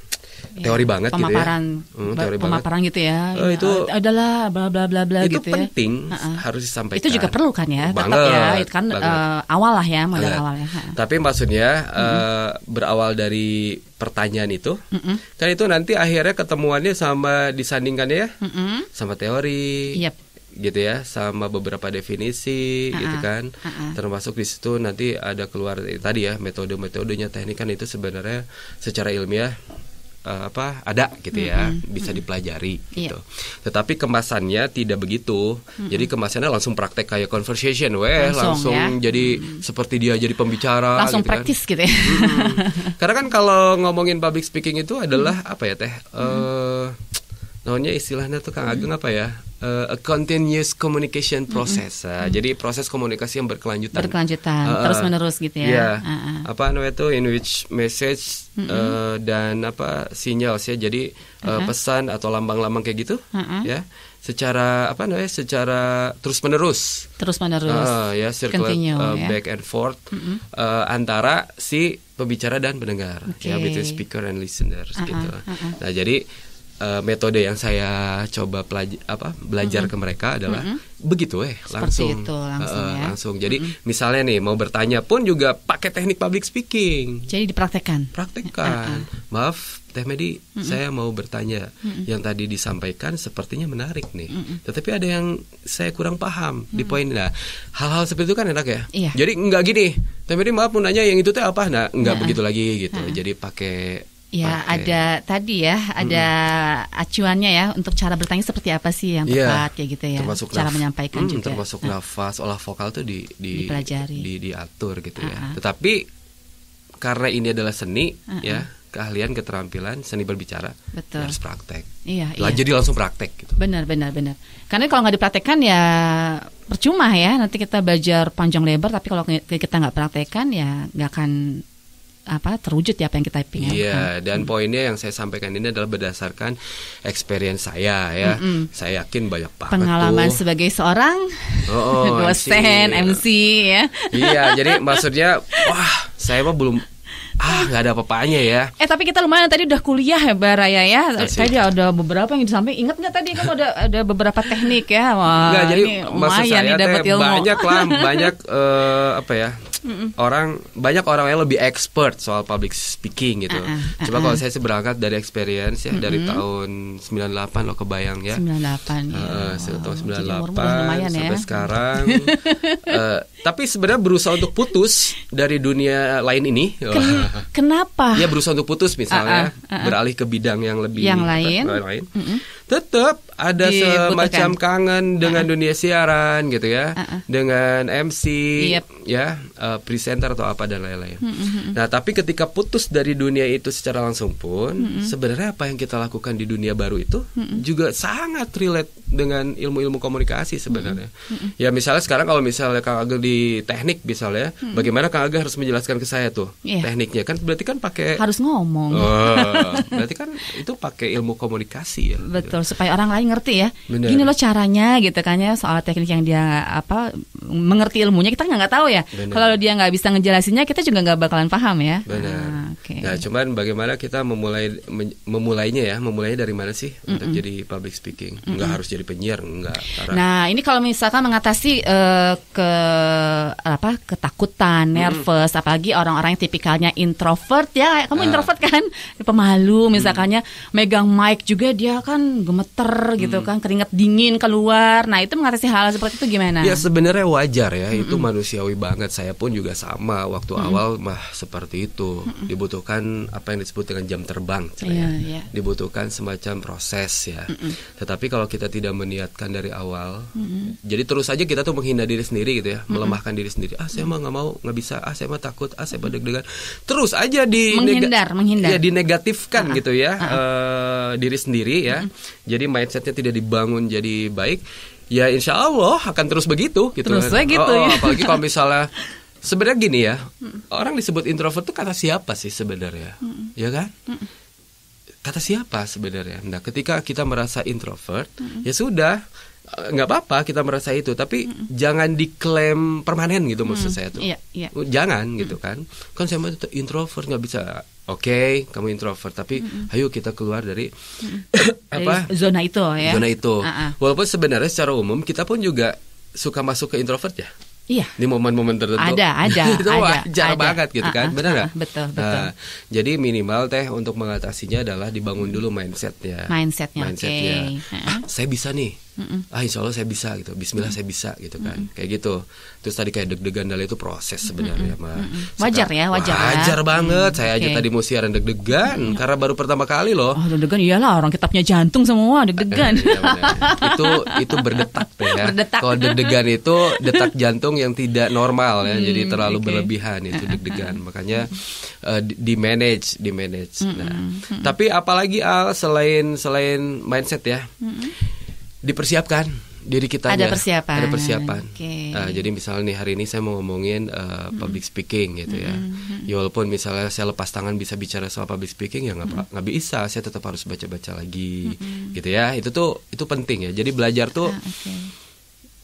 Iya, teori gitu ya. hmm, banget pemaparan, gitu ya. teori oh, pemaparan banget. gitu ya. itu ah, adalah bla bla bla bla gitu Itu ya. penting harus disampaikan. Itu juga perlu kan ya, banget, tetap ya itu kan eh, awal lah ya, modal iya. ya. Tapi maksudnya mhm. eh, berawal dari pertanyaan itu. Mhm. Kan itu nanti akhirnya ketemuannya sama disandingkan ya. Mhm. Sama teori. gitu ya sama beberapa definisi uh -uh. gitu kan uh -uh. termasuk di situ nanti ada keluar eh, tadi ya metode-metodenya teknik kan itu sebenarnya secara ilmiah uh, apa ada gitu ya mm -hmm. bisa dipelajari iya. gitu. Yeah. Tetapi kemasannya tidak begitu. Mm -hmm. Jadi kemasannya langsung praktek kayak conversation, weh langsung, ya. langsung ya? jadi mm -hmm. seperti dia jadi pembicara. Langsung gitu kan. praktis kan. gitu ya. Karena kan kalau ngomongin public speaking itu adalah mm -hmm. apa ya teh? Mm -hmm. uh, Naunya istilahnya tuh Kang Agung apa ya? Eh, a continuous communication process. uh, jadi proses komunikasi yang berkelanjutan. Berkelanjutan, uh, terus menerus gitu ya. Yeah. Iya. Uh -uh. Apa namanya itu in which message uh, dan apa sinyal sih Jadi uh, uh pesan atau lambang-lambang kayak gitu, uh -huh. ya. Secara apa namanya? Secara terus menerus. Terus menerus. Uh, ya, circular uh, ya. back and forth mm -hmm. uh, antara si pembicara dan pendengar. Okay. Ya, between speaker and listener uh -huh. gitu. Uh -huh. Nah, jadi Eh, metode yang saya coba pelaj apa belajar mm -hmm. ke mereka adalah mm -hmm. begitu eh langsung itu, langsung, uh, ya. langsung. Jadi mm -hmm. misalnya nih mau bertanya pun juga pakai teknik public speaking. Jadi dipraktekkan. Praktekkan. Uh -uh. Maaf Teh Medi, mm -mm. saya mau bertanya mm -mm. yang tadi disampaikan sepertinya menarik nih. Mm -mm. Tetapi ada yang saya kurang paham mm -mm. di poin nah hal-hal seperti itu kan enak ya. Iya. Jadi nggak gini, Teh Medi maaf mau nanya yang itu teh apa? Nah nggak nah, begitu eh. lagi gitu. Nah. Eh. Jadi pakai Ya, okay. ada tadi ya, ada hmm. acuannya ya untuk cara bertanya seperti apa sih yang iya, tepat yeah. kayak gitu ya. Termasuk cara naf- menyampaikan hmm, juga. Termasuk nah. nafas, olah vokal tuh di, di dipelajari, di, diatur gitu uh-huh. ya. Tetapi karena ini adalah seni uh-huh. ya, keahlian, keterampilan, seni berbicara, Betul. harus praktek. Iya, iya. Jadi langsung praktek gitu. Benar, benar, benar. Karena kalau nggak dipraktekkan ya percuma ya. Nanti kita belajar panjang lebar, tapi kalau kita nggak praktekkan ya nggak akan apa terwujud ya apa yang kita pingin? Iya, yeah, hmm. dan hmm. poinnya yang saya sampaikan ini adalah berdasarkan experience saya ya. Mm -hmm. Saya yakin banyak banget pengalaman tuh. sebagai seorang oh, oh, dosen, iya. MC, MC ya. Iya, jadi maksudnya wah, saya mah belum ah nggak ada apa-apanya ya eh tapi kita lumayan tadi udah kuliah ya Baraya ya Asik. tadi ada beberapa yang disampaikan ingat nggak tadi kan ada ada beberapa teknik ya Wah, nggak jadi ini maksud saya nih, ilmu. banyak lah banyak uh, apa ya mm orang banyak orang yang lebih expert soal public speaking gitu. Uh-uh, uh-uh. Coba kalau saya sih berangkat dari experience ya mm-hmm. dari tahun 98 lo kebayang ya. 98. Uh, iya. ya. tahun 98 lumayan, sampai ya. sekarang. uh, tapi sebenarnya berusaha untuk putus dari dunia lain ini. Oh. Ken- kenapa? Ya berusaha untuk putus misalnya uh-uh, uh-uh. beralih ke bidang yang lebih yang lain. lain. Mm-hmm tetap ada Dibutuhkan. semacam kangen dengan uh -uh. dunia siaran gitu ya, uh -uh. dengan MC yep. ya, uh, presenter atau apa dan lain-lain. Hmm, hmm, -hmm. Nah, tapi ketika putus dari dunia itu secara langsung pun, -hmm. hmm. sebenarnya apa yang kita lakukan di dunia baru itu -hmm. juga sangat relate dengan ilmu-ilmu komunikasi sebenarnya. Mm -hmm. Ya misalnya sekarang kalau misalnya Kang Agel di teknik misalnya, mm -hmm. bagaimana Kang Agel harus menjelaskan ke saya tuh yeah. tekniknya kan berarti kan pakai harus ngomong. Oh, berarti kan itu pakai ilmu komunikasi ya. Betul, supaya orang lain ngerti ya. Bener. Gini loh caranya gitu kan ya soal teknik yang dia apa mengerti ilmunya kita nggak nggak tahu ya. Bener. Kalau dia nggak bisa ngejelasinnya kita juga nggak bakalan paham ya. Benar. Ah, okay. Ya, nah, cuman bagaimana kita memulai memulainya ya, memulainya dari mana sih mm -mm. untuk jadi public speaking? Nggak mm harus jadi jadi penyiar enggak. Karena... Nah, ini kalau misalkan mengatasi uh, ke apa ketakutan, hmm. nervous, apalagi orang-orang yang tipikalnya introvert ya. Kamu uh. introvert kan? Pemalu hmm. misalkannya hmm. megang mic juga dia kan gemeter gitu hmm. kan, keringat dingin keluar. Nah, itu mengatasi hal seperti itu gimana? Ya sebenarnya wajar ya, hmm. itu manusiawi banget. Saya pun juga sama waktu hmm. awal mah seperti itu. Hmm. Dibutuhkan apa yang disebut dengan jam terbang, yeah, yeah. Dibutuhkan semacam proses ya. Hmm. Tetapi kalau kita tidak tidak meniatkan dari awal, mm-hmm. jadi terus saja kita tuh menghina diri sendiri gitu ya, mm-hmm. melemahkan diri sendiri. Ah saya mm mah nggak mau, nggak bisa. Ah saya mah takut. Ah saya mah deg-degan. Terus aja di menghindar, nega- menghindar. Ya dinegatifkan uh-huh. gitu ya uh-huh. uh, diri sendiri ya. Mm-hmm. Jadi mindsetnya tidak dibangun jadi baik. Ya insya Allah akan terus begitu gitu. Terus kan. gitu. Oh, ya. Apalagi kalau misalnya sebenarnya gini ya, mm-hmm. orang disebut introvert tuh kata siapa sih sebenarnya, mm-hmm. ya kan? Mm-hmm kata siapa sebenarnya nah ketika kita merasa introvert mm -hmm. ya sudah eh, nggak apa-apa kita merasa itu tapi mm -hmm. jangan diklaim permanen gitu maksud mm -hmm. saya tuh yeah, iya. oh, yeah. jangan mm -hmm. gitu kan kan saya itu introvert nggak bisa oke okay, kamu introvert tapi mm -hmm. ayo kita keluar dari mm apa dari zona itu ya zona itu uh -uh. walaupun sebenarnya secara umum kita pun juga suka masuk ke introvert ya Iya. Di momen-momen tertentu. Ada, ada. itu ada, wajar ada. banget gitu uh, kan, uh, benar nggak? Uh, ah, betul, betul. Nah, jadi minimal teh untuk mengatasinya adalah dibangun dulu mindsetnya. Mindsetnya. Mindsetnya. Okay. Ah, saya bisa nih Mm-mm. ah insya Allah saya bisa gitu Bismillah mm. saya bisa gitu kan Mm-mm. kayak gitu terus tadi kayak deg-degan dala itu proses sebenarnya mah ya, wajar ya wajar wajar ya. banget mm, saya okay. aja tadi mau siaran deg-degan mm. karena baru pertama kali loh oh, deg-degan iyalah orang kitabnya jantung semua deg-degan eh, iya, itu itu berdetak ya berdetak. kalau deg-degan itu detak jantung yang tidak normal ya mm, jadi terlalu okay. berlebihan itu deg-degan makanya uh, di manage di manage mm nah mm hmm tapi apalagi al selain selain mindset ya mm hmm dipersiapkan diri kita ada ya. persiapan ada persiapan okay. uh, eh, jadi misalnya nih hari ini saya mau ngomongin uh, public speaking gitu ya mm walaupun misalnya saya lepas tangan bisa bicara soal public speaking ya nggak mm bisa saya tetap harus baca baca lagi mm-hmm. gitu ya itu tuh itu penting ya jadi belajar tuh ah, okay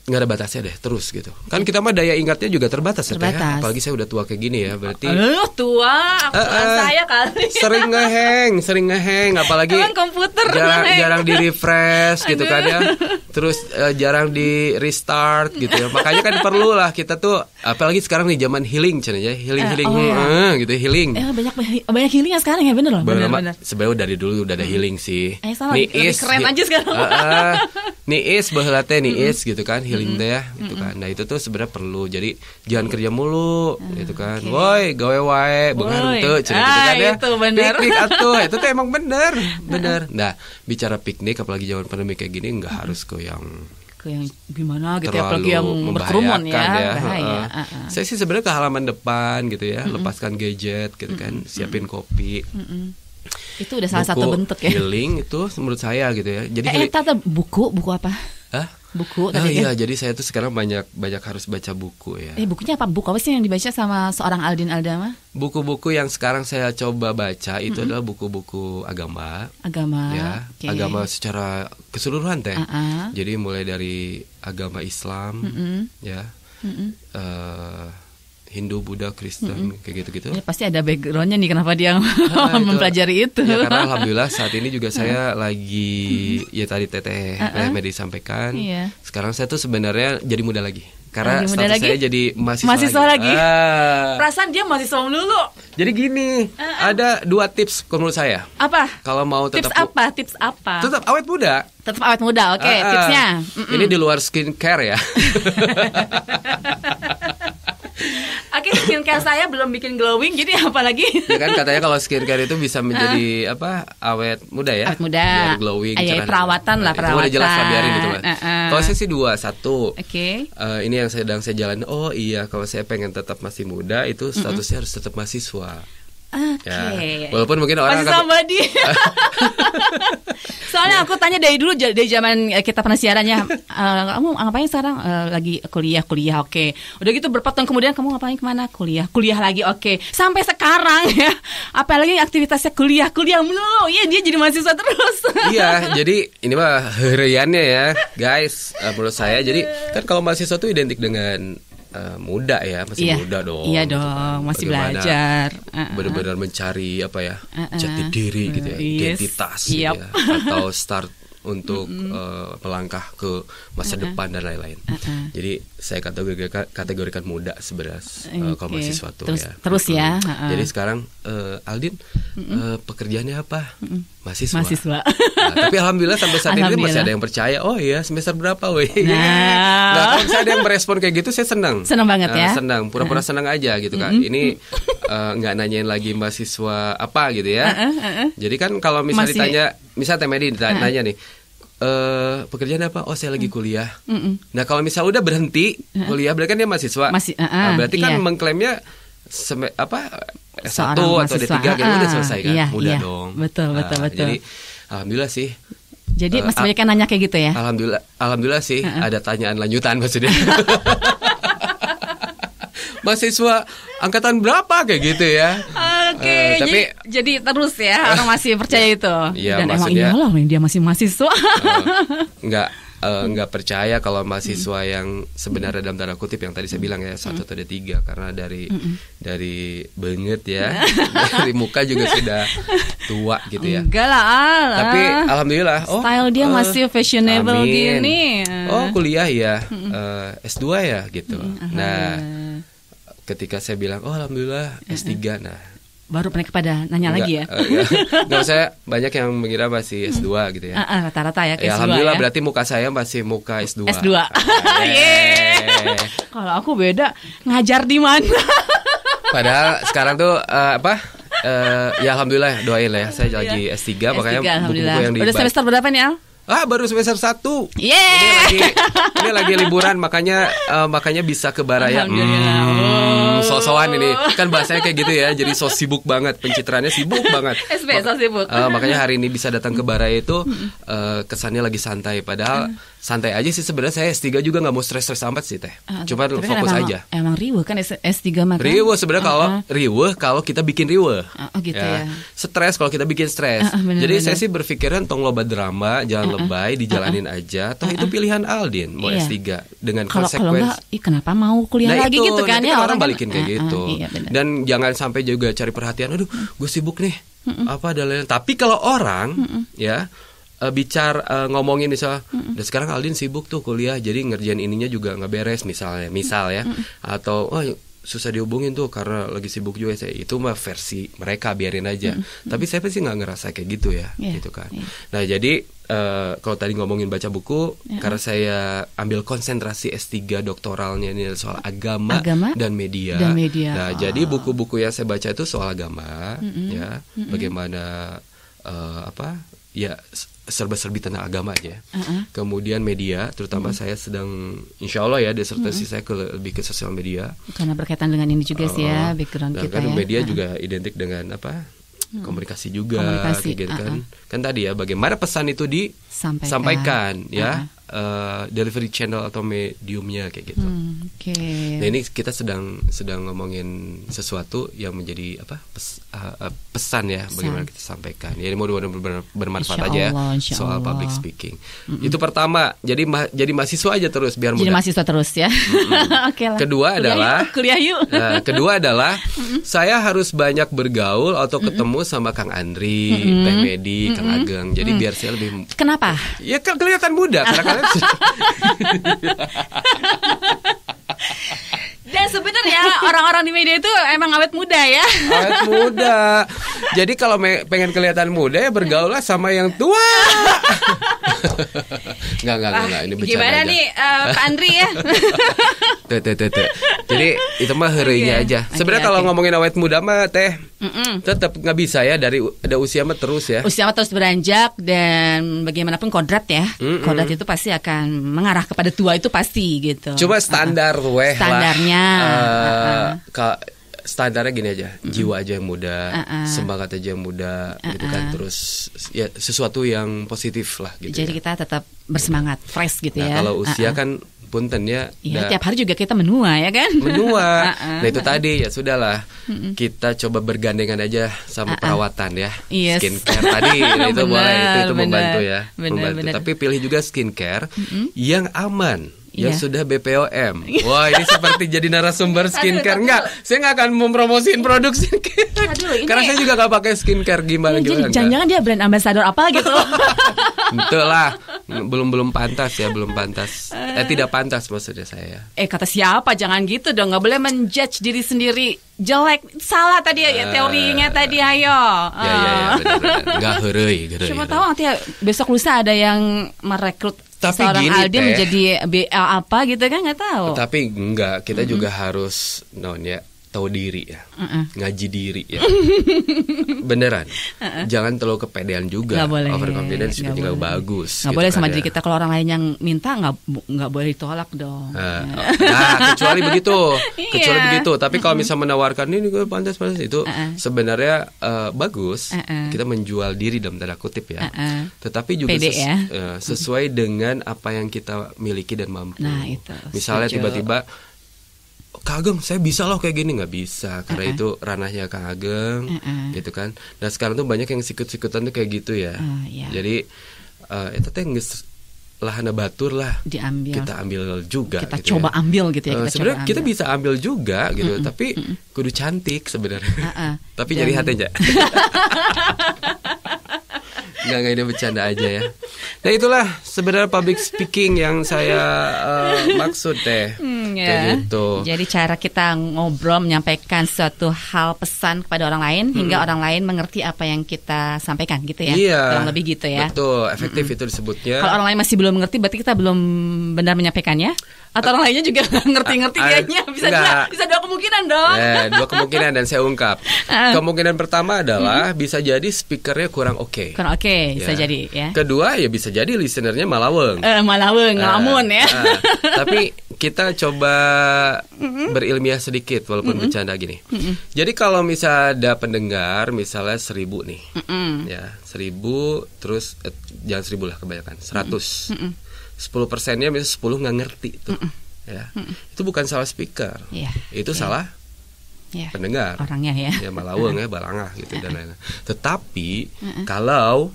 nggak ada batasnya deh terus gitu kan kita mah daya ingatnya juga terbatas, ya. terbatas. Ya, apalagi saya udah tua kayak gini ya berarti tua uh, uh, saya kali sering ngeheng sering ngeheng apalagi Emang komputer jarang jarang di refresh Aduh. gitu kan ya terus uh, jarang di restart gitu ya makanya kan perlu lah kita tuh apalagi sekarang nih zaman healing cina ya healing uh, healing oh, iya. uh, gitu healing eh, banyak banyak healing ya sekarang ya bener loh bener, bener. sebenarnya dari dulu udah ada hmm. healing sih eh, salah, niis keren aja sekarang uh, uh, niis nih is gitu kan healing ya gitu kan nah itu tuh sebenarnya perlu jadi jangan kerja mulu ah, gitu kan okay. woi gawe wae bengar tuh cerita gitu ah, kan ya itu bener. piknik atuh itu tuh emang bener ah. bener nah bicara piknik apalagi zaman pandemi kayak gini nggak harus ke yang ke yang gimana gitu ya, apalagi yang berkerumun ya, ya. bahaya. Uh, uh. Saya sih sebenarnya ke halaman depan gitu ya, mm -mm. lepaskan gadget gitu mm -mm. kan, siapin kopi. Mm -mm. Itu udah salah buku satu bentuk ya. Healing itu menurut saya gitu ya. Jadi eh, eh tata buku buku apa? Hah? buku oh, tadi ya? iya kan? jadi saya tuh sekarang banyak banyak harus baca buku ya eh bukunya apa buku apa sih yang dibaca sama seorang Aldin Aldama buku-buku yang sekarang saya coba baca itu mm -hmm. adalah buku-buku agama agama ya okay. agama secara keseluruhan teh uh -uh. jadi mulai dari agama Islam mm -hmm. ya mm -hmm. uh, Hindu, Buddha, Kristen, mm-hmm. kayak gitu-gitu. Ya, pasti ada backgroundnya nih kenapa dia nah, mempelajari itu. Ya, karena alhamdulillah saat ini juga saya lagi ya tadi teteh uh-uh. Medi sampaikan. Iya. Sekarang saya tuh sebenarnya jadi muda lagi. Karena lagi status lagi? saya jadi mahasiswa, mahasiswa lagi. lagi. Ah. Perasaan dia mahasiswa dulu. Jadi gini, uh -uh. ada dua tips menurut saya. Apa? Kalau mau tetap tips apa? Tips apa? Tetap awet muda. Tetap awet muda. Oke, okay, uh -uh. Ah. tipsnya. Mm -mm. Ini di luar skincare ya. Oke, okay, skincare saya belum bikin glowing, jadi apalagi. ya kan katanya kalau skincare itu bisa menjadi uh, apa awet muda ya? Awet muda. Biar glowing. Ayah, perawatan lah perawatan. Itu jelas lah biarin itu Uh, ah, uh. Ah. Kalau saya sih dua, satu. Oke. Okay. Uh, eh, ini yang sedang saya jalani. Oh iya, kalau saya pengen tetap masih muda, itu statusnya mm -hmm. harus tetap mahasiswa. Okay. Ya, walaupun mungkin orang Masih sama dia. Soalnya aku tanya dari dulu dari zaman kita pernah siarannya, uh, eh, kamu ngapain sekarang uh, lagi kuliah kuliah oke. Okay. Udah gitu berapa kemudian kamu ngapain kemana kuliah kuliah lagi oke. Okay. Sampai sekarang ya. Apalagi aktivitasnya kuliah kuliah mulu. Iya dia jadi mahasiswa terus. iya jadi ini mah heriannya ya guys uh, menurut saya. Jadi kan kalau mahasiswa itu identik dengan Eh, muda ya masih yeah. muda dong iya gitu dong kan. masih Bagaimana belajar benar-benar mencari apa ya jati diri uh, gitu ya yes. identitas gitu yep. gitu ya atau start untuk mm -hmm. uh, melangkah ke masa uh-uh. depan dan lain-lain uh-uh. jadi saya kategorikan, kategorikan muda sebenarnya okay. uh, eh, kalau mahasiswa tuh terus, ya. Terus ya. Uh -uh. Jadi sekarang uh, Aldin Uh, pekerjaannya apa? uh, -mm. Mahasiswa. Nah, tapi alhamdulillah sampai saat alhamdulillah. ini masih ada yang percaya. Oh iya semester berapa weh? Nah, nah kalau saya ada yang merespon kayak gitu saya senang. Senang banget uh, ya. Senang, pura-pura senang aja gitu kak. Mm -hmm. Ini nggak uh, nanyain lagi mahasiswa apa gitu ya. Uh -uh, uh -uh. Jadi kan kalau misalnya masih... ditanya, misalnya Temedi ditanya uh -uh. nih Uh, pekerjaan apa? Oh saya lagi hmm. kuliah. Mm -mm. Nah kalau misal udah berhenti kuliah, berarti kan dia mahasiswa. Masih, uh -uh, nah, berarti kan iya. mengklaimnya seme, apa satu 1 atau D3 kan gitu. udah ah, selesai kan? Iya, Mudah iya. dong. Betul, nah, betul, nah, betul. Jadi alhamdulillah sih. Jadi eh, Mas uh, banyak yang nanya kayak gitu ya. Alhamdulillah alhamdulillah sih uh -uh. ada tanyaan lanjutan maksudnya. mahasiswa angkatan berapa kayak gitu ya. Oke, uh, tapi jadi, jadi terus ya orang eh, masih percaya itu. Iya, Dan maksudnya, emang iyalah dia masih mahasiswa. uh, eh, enggak nggak percaya kalau mahasiswa mm. yang sebenarnya dalam tanda kutip yang tadi saya bilang ya satu atau ada tiga karena dari mm. dari banget ya dari muka juga sudah tua gitu ya enggak lah al tapi alhamdulillah oh, style dia uh, masih fashionable amin. gini oh kuliah ya mm. uh, S 2 ya gitu mm, nah ketika saya bilang oh alhamdulillah S3 nah baru mereka pada nanya enggak, lagi ya. Eh, iya. Enggak, enggak enggak saya banyak yang mengira masih S2 hmm. gitu ya. rata-rata ya ke ya, s Alhamdulillah ya. berarti muka saya masih muka S2. S2. Nah. Kalau aku beda ngajar di mana? Padahal sekarang tuh uh, apa? Uh, ya alhamdulillah doain lah ya. Saya lagi S3, S3 makanya buku-buku yang di Udah semester berapa nih Al? Ah baru semester satu. Yeah. Ini lagi ini lagi liburan makanya uh, makanya bisa ke Baraya. Alhamdulillah. Hmm sosokan ini oh. kan bahasanya kayak gitu ya jadi so sibuk banget pencitraannya sibuk banget SP sibuk uh, makanya hari ini bisa datang ke Barai itu uh, kesannya lagi santai padahal mm santai aja sih sebenarnya saya S3 juga nggak mau stres-stres amat sih teh. Uh, Cuma kan fokus emang, aja. Emang riwe kan S3 mah. Kan? Riwe sebenarnya uh, kalau uh. Ah, ah. riwe kalau kita bikin riwe. Uh, oh gitu ya. ya. Stres kalau kita bikin stres. Uh, uh, bener, Jadi bener. saya sih berpikiran tong loba drama, jangan uh, uh. lebay, dijalanin uh, uh. aja. Toh uh, uh. itu pilihan Aldin mau iya. S3 dengan kalo, konsekuensi. Kalau enggak, kenapa mau kuliah nah, lagi itu, gitu kan ya kan orang, orang balikin kayak uh, gitu. Uh, iya, Dan jangan sampai juga cari perhatian, aduh, gue sibuk nih. Uh, uh, apa ada lain Tapi kalau orang mm uh, ya uh, bicara uh, ngomongin misal, mm -hmm. dan sekarang Aldin sibuk tuh kuliah jadi ngerjain ininya juga nggak beres misalnya misal ya mm -hmm. atau oh susah dihubungin tuh karena lagi sibuk juga saya itu mah versi mereka biarin aja mm -hmm. tapi saya pasti nggak ngerasa kayak gitu ya yeah, gitu kan yeah. nah jadi uh, kalau tadi ngomongin baca buku iya. karena saya ambil konsentrasi S3 doktoralnya ini soal agama, agama dan media dan media nah oh. jadi buku-buku yang saya baca itu soal agama mm -hmm. ya mm -hmm. bagaimana uh, apa ya serba-serbi tentang agama aja. Uh-uh. Kemudian media, terutama uh saya sedang insya Allah ya disertasi uh saya ke lebih ke sosial media. Karena berkaitan dengan ini juga uh, sih ya uh-uh. background kita. Kan ya. media uh-huh. juga identik dengan apa? Komunikasi juga, komunikasi. Kayak gitu uh-huh. kan. Uh-uh. Kan tadi ya bagaimana pesan itu di sampaikan, sampaikan ya. Uh -huh. Uh, delivery channel atau mediumnya kayak gitu. Hmm, okay. Nah ini kita sedang sedang ngomongin sesuatu yang menjadi apa pes, uh, uh, pesan ya pesan. bagaimana kita sampaikan. Jadi ya, ini mau bermanfaat aja ya soal Allah. public speaking. Mm -mm. Itu pertama. Jadi ma jadi mahasiswa aja terus biar mudah. Jadi mahasiswa terus ya. Mm -mm. okay lah. Kedua kuliah adalah yuk, kuliah yuk. Nah, kedua adalah mm -mm. saya harus banyak bergaul atau ketemu mm -mm. sama Kang Andri, mm -mm. Teh Medi, mm -mm. Kang Ageng. Jadi mm -mm. biar saya lebih Kenapa? apa? Ya kan kelihatan muda karena kalian Dan sebenarnya orang-orang di media itu emang awet muda ya. Awet muda. Jadi kalau pengen kelihatan muda ya bergaullah sama yang tua. Enggak, enggak, ah, enggak, ini bercanda Gimana aja. nih uh, Pak Andri ya? tuh, tuh, tuh, tuh. Jadi itu mah herinya okay. aja. Sebenarnya okay, kalau okay. ngomongin awet muda mah teh Mm-mm. tetap nggak bisa ya dari ada usia mah terus ya. Usia mah terus beranjak dan bagaimanapun kodrat ya. Mm-mm. Kodrat itu pasti akan mengarah kepada tua itu pasti gitu. Cuma standar uh, weh standarnya. Lah. Uh, uh, standarnya gini aja -hmm. jiwa aja yang muda uh -uh. semangat aja yang muda uh -uh. gitu kan terus ya sesuatu yang positif lah gitu jadi ya. kita tetap bersemangat gitu. fresh gitu nah, ya kalau usia uh -uh. kan punten ya. Iya, tiap hari juga kita menua ya kan? Menua. Uh-uh. nah, itu tadi ya sudahlah. Kita coba bergandengan aja sama perawatan ya. Yes. Skincare tadi nah, itu boleh itu, itu bener, membantu ya. Bener, membantu. Bener. Tapi pilih juga skincare uh-uh. yang aman yang iya. sudah BPOM. Iya. Wah, ini seperti jadi narasumber skincare. Aduh, enggak, saya enggak akan mempromosikan produk skincare. Aduh, ini Karena saya juga enggak pakai skincare gimana gitu. jangan-jangan dia brand ambassador apa gitu Betul lah. Belum belum pantas ya, belum pantas. Eh tidak pantas maksudnya saya. Eh kata siapa? Jangan gitu dong. Enggak boleh menjudge diri sendiri jelek salah tadi ya uh, teorinya tadi ayo ya ya ya ah. nggak herei cuma tahu nanti ya, besok lusa ada yang merekrut tapi seorang gini, Aldi teh, menjadi BL eh, apa gitu kan nggak tahu. Tapi enggak, kita mm -hmm. juga harus non ya tahu diri ya, uh -uh. ngaji diri ya. Beneran. Uh -uh. Jangan terlalu kepedean juga. Gak boleh. Overconfidence juga boleh. bagus. Nggak gitu boleh sama kan diri ya. kita kalau orang lain yang minta nggak nggak boleh ditolak dong. Uh, nah kecuali begitu, iya. kecuali yeah. begitu. Tapi kalau misal menawarkan ini gue pantas pantas itu uh -uh. sebenarnya uh, bagus. Uh -uh. Kita menjual diri dalam tanda kutip ya. Uh -uh. Tetapi juga Pede, ses ya? uh, sesuai dengan apa yang kita miliki dan mampu. Nah itu. Misalnya tiba-tiba kageng saya bisa loh kayak gini nggak bisa karena uh -uh. itu ranahnya Kak Ageng uh -uh. gitu kan. Nah sekarang tuh banyak yang sikut-sikutan tuh kayak gitu ya. Uh, oh, yeah. Jadi uh, itu teh lahana batur lah diambil kita ambil juga kita gitu ya. coba ya. ambil gitu ya uh, sebenarnya kita bisa ambil juga gitu uh -uh. tapi uh -uh. kudu cantik sebenarnya uh -uh. tapi nyari hati aja nggak nggak ini bercanda aja ya nah itulah sebenarnya public speaking yang saya uh, maksud deh. hmm, ya. Kayak gitu jadi cara kita ngobrol menyampaikan suatu hal pesan kepada orang lain hmm. hingga orang lain mengerti apa yang kita sampaikan gitu ya iya, kurang lebih gitu ya betul efektif hmm. itu disebutnya kalau orang lain masih belum mengerti berarti kita belum benar menyampaikannya atau orang eh, lainnya juga ngerti-ngerti eh, kayaknya bisa enggak. dua bisa dua kemungkinan dong eh, dua kemungkinan dan saya ungkap eh. kemungkinan pertama adalah hmm. bisa jadi speakernya kurang oke okay. kurang oke okay, ya. bisa jadi ya kedua ya bisa jadi listenernya malaweng uh, malaweng ngelamun uh, ya uh, tapi kita coba mm-hmm. berilmiah sedikit walaupun mm-hmm. bercanda gini mm-hmm. jadi kalau misalnya ada pendengar misalnya seribu nih mm-hmm. ya seribu terus eh, jangan seribu lah kebanyakan seratus mm-hmm sepuluh persennya misalnya sepuluh nggak ngerti tuh. Mm -mm. Ya. Mm -mm. Itu bukan salah speaker. Yeah. Itu yeah. salah yeah. pendengar. Orangnya ya. Ya malawang ya balangah gitu dan lain-lain. Tetapi kalau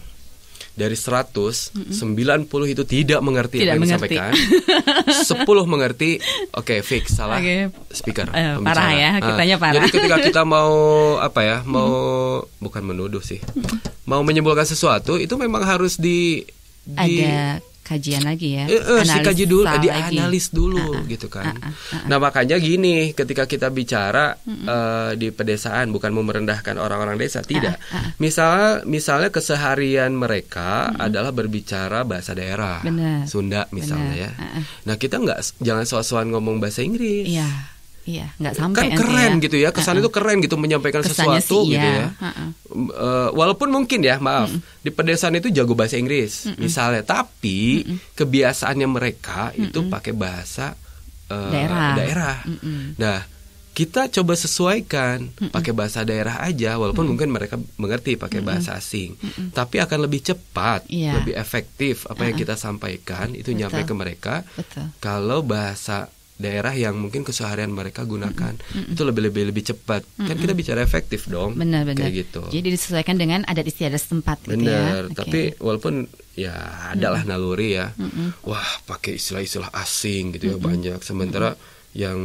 dari 100, mm -mm. 90 itu tidak mengerti tidak apa yang mengerti. disampaikan. 10 mengerti, oke okay, fix salah okay. speaker. Uh, parah ya, ah. kitanya parah. Jadi ketika kita mau apa ya, mau mm. bukan menuduh sih. Mm. Mau menyimpulkan sesuatu itu memang harus di, di ada kajian lagi ya. Eh, eh, analis kaji dulu, dianalis analis dulu uh -uh. gitu kan. Uh -uh. Uh -uh. Nah makanya gini, ketika kita bicara uh -uh. Uh, di pedesaan bukan memerendahkan orang-orang desa tidak. Uh -uh. Uh -uh. Misal misalnya keseharian mereka uh -uh. adalah berbicara bahasa daerah, Bener. Sunda misalnya Bener. ya. Uh -uh. Nah kita nggak jangan soal-soal ngomong bahasa Inggris. Yeah Iya, nggak kan sampai kan keren ya. gitu ya. kesan uh -uh. itu keren gitu menyampaikan Kesannya sesuatu sih, gitu iya. ya. Uh -uh. Uh, walaupun mungkin ya, maaf, mm -mm. di pedesaan itu jago bahasa Inggris mm -mm. misalnya, tapi mm -mm. kebiasaannya mereka mm -mm. itu pakai bahasa uh, daerah. daerah. Mm -mm. Nah, kita coba sesuaikan mm -mm. pakai bahasa daerah aja, walaupun mm -mm. mungkin mereka mengerti pakai mm -mm. bahasa asing, mm -mm. tapi akan lebih cepat, yeah. lebih efektif apa uh -uh. yang kita sampaikan itu Betul. nyampe ke mereka Betul. kalau bahasa daerah yang mungkin keseharian mereka gunakan mm -mm. itu lebih lebih lebih cepat mm -mm. kan kita bicara efektif dong benar, benar. kayak gitu jadi disesuaikan dengan adat istiadat setempat benar gitu ya. tapi okay. walaupun ya adalah mm -mm. naluri ya mm -mm. wah pakai istilah-istilah asing gitu mm -mm. ya banyak sementara mm -mm. yang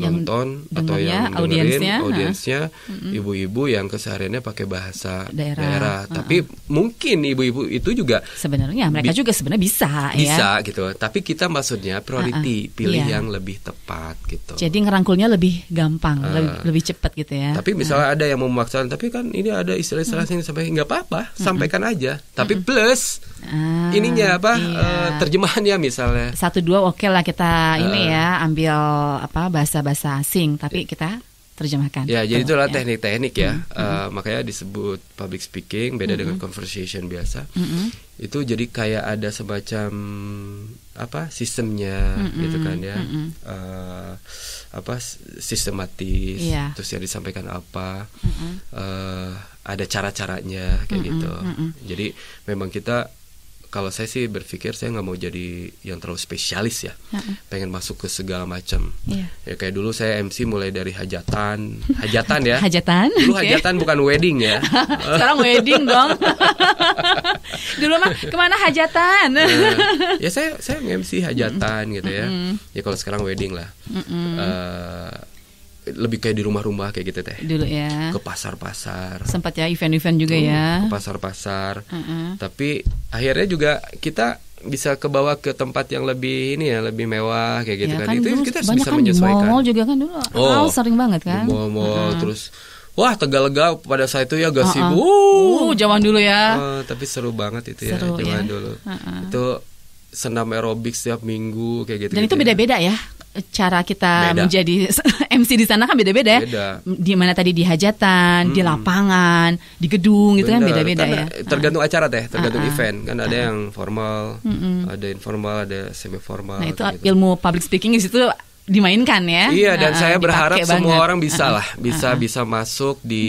yang nonton atau yang dengerin audiensnya ibu-ibu yang kesehariannya pakai bahasa daerah, daerah. Uh-uh. tapi mungkin ibu-ibu itu juga sebenarnya mereka juga sebenarnya bisa ya. bisa ya. gitu tapi kita maksudnya priority uh-uh. pilih yeah. yang lebih tepat gitu jadi ngerangkulnya lebih gampang uh. lebih lebih cepat gitu ya tapi misalnya uh. ada yang memaksakan tapi kan ini ada istilah-istilah uh. sini sampai nggak apa-apa uh-uh. sampaikan aja tapi uh-uh. plus uh, ininya apa iya. ya terjemahannya misalnya satu dua oke okay lah kita uh. ini ya ambil apa bahasa bahasa asing, tapi ya. kita terjemahkan. Ya, jadi itu ya. teknik-teknik ya. Mm -hmm. uh, makanya disebut public speaking beda mm -hmm. dengan mm-hmm. conversation biasa. Mm -hmm. Itu jadi kayak ada semacam apa sistemnya mm -hmm. gitu kan ya. Mm -hmm. uh, apa sistematis yeah. terus yang disampaikan apa. Mm -hmm. uh, ada cara-caranya kayak mm -hmm. gitu. Mm -hmm. Jadi memang kita kalau saya sih berpikir saya nggak mau jadi yang terlalu spesialis ya uh pengen masuk ke segala macam yeah. ya kayak dulu saya MC mulai dari hajatan hajatan ya hajatan dulu okay. hajatan bukan wedding ya sekarang wedding dong dulu mah kemana hajatan nah, ya saya saya MC hajatan mm -mm. gitu ya mm -mm. ya kalau sekarang wedding lah mm -mm. Uh, lebih kayak di rumah-rumah kayak gitu teh. Dulu ya. Ke pasar-pasar. Sempat ya event-event juga hmm, ya. Ke pasar-pasar. Uh -uh. Tapi akhirnya juga kita bisa ke bawah ke tempat yang lebih ini ya lebih mewah kayak gitu ya, kan, kan itu kita harus bisa kan menyesuaikan. Mall juga kan dulu. Oh, sering banget kan. Mall-mall uh -huh. terus Wah tegal-lega pada saat itu ya gak sibuk. Uh, uh. uh, zaman dulu ya. Uh, tapi seru banget itu ya zaman ya? dulu. Uh -uh. Itu senam aerobik setiap minggu kayak gitu. Dan gitu itu ya. beda-beda ya. Beda -beda ya cara kita beda. menjadi MC di sana kan beda-beda ya. Di mana tadi di hajatan, hmm. di lapangan, di gedung gitu kan beda-beda ya. Tergantung ah. acara teh, tergantung uh-uh. event. Kan ada uh-uh. yang formal, uh-uh. ada informal, ada semi formal. Nah, itu gitu. ilmu public speaking di situ dimainkan ya. Iya dan uh, saya berharap semua orang bisa lah, bisa uh -huh. bisa masuk di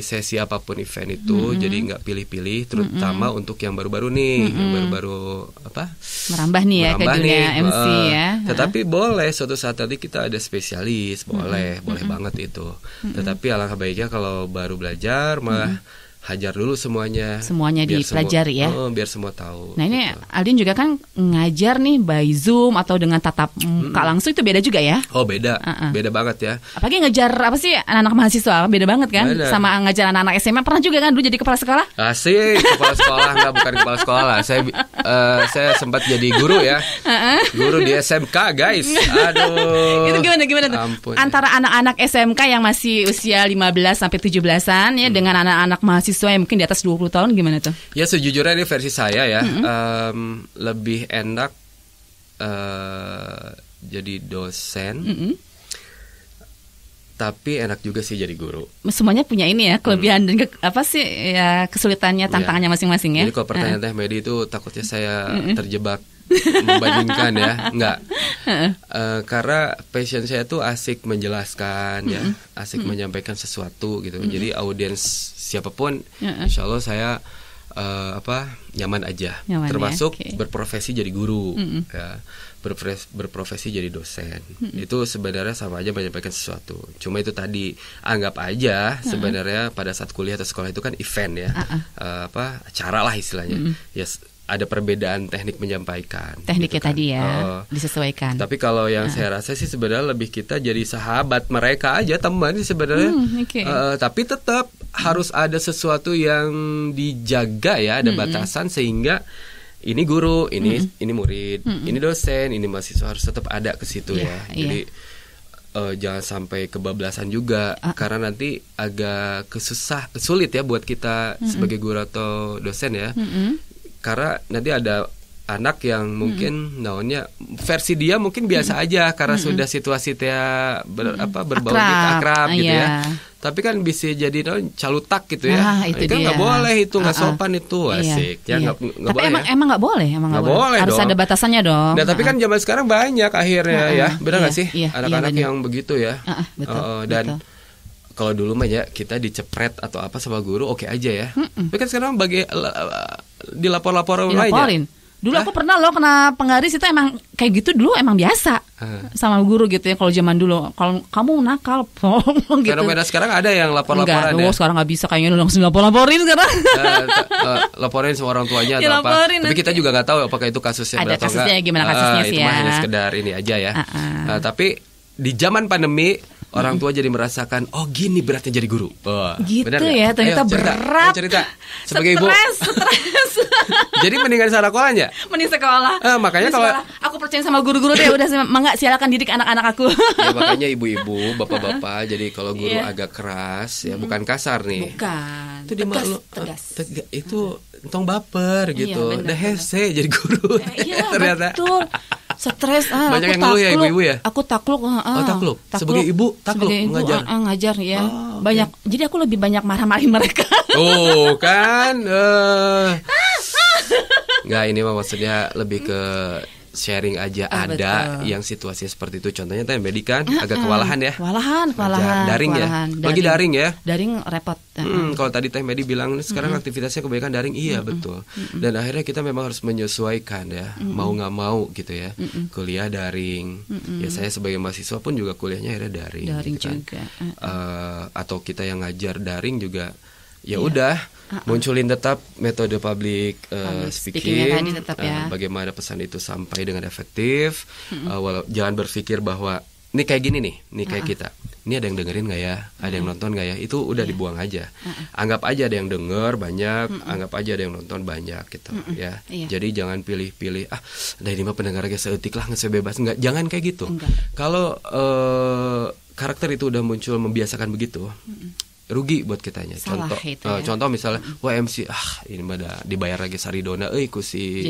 mm-hmm. sesi apapun event itu. Uh-huh. Jadi nggak pilih-pilih, terutama uh-huh. untuk yang baru-baru nih, yang baru-baru apa? Merambah nih ya merambah ke dunia nih. MC uh, ya. Tetapi boleh suatu saat tadi kita ada spesialis, boleh, boleh banget itu. Tetapi alangkah baiknya kalau baru belajar malah hajar dulu semuanya. Semuanya dipelajari semua, ya. Oh, biar semua tahu. Nah, ini gitu. Aldin juga kan ngajar nih by Zoom atau dengan tatap muka hmm. langsung itu beda juga ya? Oh, beda. Uh -uh. Beda banget ya. Apalagi ngajar apa sih anak-anak mahasiswa beda banget kan beda. sama ngajar anak-anak SMA. Pernah juga kan dulu jadi kepala sekolah? Asik, kepala sekolah nggak bukan kepala sekolah. Saya uh, saya sempat jadi guru ya. Uh -uh. Guru di SMK, guys. Aduh. itu gimana gimana tuh? Ampun, Antara anak-anak ya. SMK yang masih usia 15 sampai 17-an ya hmm. dengan anak-anak mahasiswa mahasiswa yang mungkin di atas 20 tahun gimana tuh? Ya sejujurnya ini versi saya ya mm -hmm. um, lebih enak uh, jadi dosen. Mm -hmm. Tapi enak juga sih jadi guru. Semuanya punya ini ya kelebihan hmm. dan ke, apa sih ya kesulitannya ya. tantangannya masing-masing ya. Jadi kalau pertanyaan uh. Teh Medi itu takutnya saya mm -hmm. terjebak membandingkan ya enggak uh, eh, karena passion saya tuh asik menjelaskan mm -hmm. ya asik mm -hmm. menyampaikan sesuatu gitu mm -hmm. jadi audiens siapapun uh-uh. insya Allah saya uh, apa nyaman aja nyaman ya, termasuk ya? okay. berprofesi jadi guru mm -mm. ya berprofesi, berprofesi jadi dosen mm -mm. itu sebenarnya sama aja menyampaikan sesuatu cuma itu tadi anggap aja uh-uh. sebenarnya pada saat kuliah atau sekolah itu kan event ya uh-uh. uh, apa acara lah istilahnya mm -mm. yes ada perbedaan teknik menyampaikan. Tekniknya gitu kan. tadi ya, oh. disesuaikan. Tapi kalau yang uh. saya rasa sih sebenarnya lebih kita jadi sahabat mereka aja, teman sebenarnya. Hmm, okay. uh, eh, tapi tetap harus ada sesuatu yang dijaga ya, ada -hmm. batasan sehingga ini guru, ini -hmm. ini murid, -hmm. ini dosen, ini mahasiswa harus tetap ada ke situ yeah, ya. Iya. Jadi yeah. uh, jangan sampai kebablasan juga uh. karena nanti agak kesusah, sulit ya buat kita mm -hmm. sebagai guru atau dosen ya. Mm -hmm. Karena nanti ada anak yang hmm. mungkin mm -hmm. naonnya versi dia mungkin biasa mm -hmm. aja karena mm -hmm. sudah situasi dia ber, mm -hmm. apa berbau akrab, gitu, akrab ah, gitu ya. Iya. Tapi kan bisa jadi naon calutak gitu ya. Ah, itu, itu nggak boleh itu nggak uh -uh. sopan itu iya. asik. yeah. Ya iya. nggak iya. Gak, gak tapi boleh. Emang ya. emang nggak boleh emang nggak boleh. boleh. Harus dong. ada batasannya dong. Nah, tapi uh -uh. kan ah. zaman sekarang banyak akhirnya uh -uh. ya. Benar nggak yeah. sih anak anak-anak yeah. yang begitu ya. Uh -uh, betul. Uh, dan betul kalau dulu mah ya kita dicepret atau apa sama guru oke okay aja ya. Mm -mm. Tapi kan sekarang bagi dilapor-lapor lainnya. Dilaporin. Lain ya? Dulu Hah? aku pernah loh kena penggaris itu emang kayak gitu dulu emang biasa uh. sama guru gitu ya kalau zaman dulu. Kalau kamu nakal, gitu. karena sekarang ada yang lapor-laporan ya. Oh, sekarang nggak bisa kayaknya udah langsung lapor-laporin sekarang. Uh, uh, laporin sama orang tuanya atau apa. Nanti. kita juga nggak tahu apakah itu kasusnya ada kasusnya gimana eh, kasusnya uh, sih itu ya. Itu hanya sekedar ini aja ya. Uh, uh. Uh, tapi di zaman pandemi orang tua jadi merasakan oh gini beratnya jadi guru. Oh, gitu benar ya, ternyata Ayo, cerita, berat. Ayo cerita. Sebagai stres, ibu. Stres. jadi mendingan sekolah aja. Ah, Mending sekolah. Eh, makanya kalau aku percaya sama guru-guru deh udah mangga silakan didik anak-anak aku. ya, makanya ibu-ibu, bapak-bapak jadi kalau guru yeah. agak keras ya bukan kasar nih. Bukan. Itu tegas, tegas, tegas. Tega, itu tong baper iya, gitu. Iya, bener, udah hese jadi guru. Eh, iya, ternyata. Betul stres ah, banyak aku yang ya, takluk, ya ibu-ibu ya aku takluk ah, ah, oh, takluk. takluk sebagai ibu takluk sebagai ibu, ngajar ah, ah ngajar ya oh, okay. banyak jadi aku lebih banyak marah-marahin mereka oh kan uh, nggak ini mah maksudnya lebih ke sharing aja oh, ada betul. yang situasinya seperti itu. Contohnya tadi Medi kan uh, agak kewalahan ya. Kewalahan, kewalahan. Daring ya. kewalahan. ya. Daring. Lagi daring ya. Daring repot. Hmm, kalau tadi Teh Medi bilang sekarang mm -hmm. aktivitasnya kebanyakan daring, iya mm -hmm. betul. Mm -hmm. Dan akhirnya kita memang harus menyesuaikan ya, mm -hmm. mau nggak mau gitu ya. Mm -hmm. Kuliah daring. Mm -hmm. Ya saya sebagai mahasiswa pun juga kuliahnya akhirnya daring. Daring gitu kan. Uh, atau kita yang ngajar daring juga ya iya. udah uh munculin tetap metode public, uh, speaking, tetap eh, ya. uh, bagaimana pesan itu sampai dengan efektif mm -hmm. uh, walau jangan berpikir bahwa ini kayak gini nih, ini kayak uh -uh. kita. Ini ada yang dengerin nggak ya? Ada uh -uh. yang nonton nggak ya? Itu udah yeah. dibuang aja. Uh -uh. Anggap aja ada yang denger banyak, uh -uh. anggap aja ada yang nonton banyak gitu uh -uh. ya. Yeah. Jadi jangan pilih-pilih ah, dari nah lima pendengar kayak seetik lah, nggak bebas nggak? Jangan kayak gitu. Kalau uh, karakter itu udah muncul membiasakan begitu, uh -uh rugi buat kitanya. Salah contoh, itu eh, ya. contoh misalnya, wah MC ah ini mah dibayar lagi Saridona, eh ku si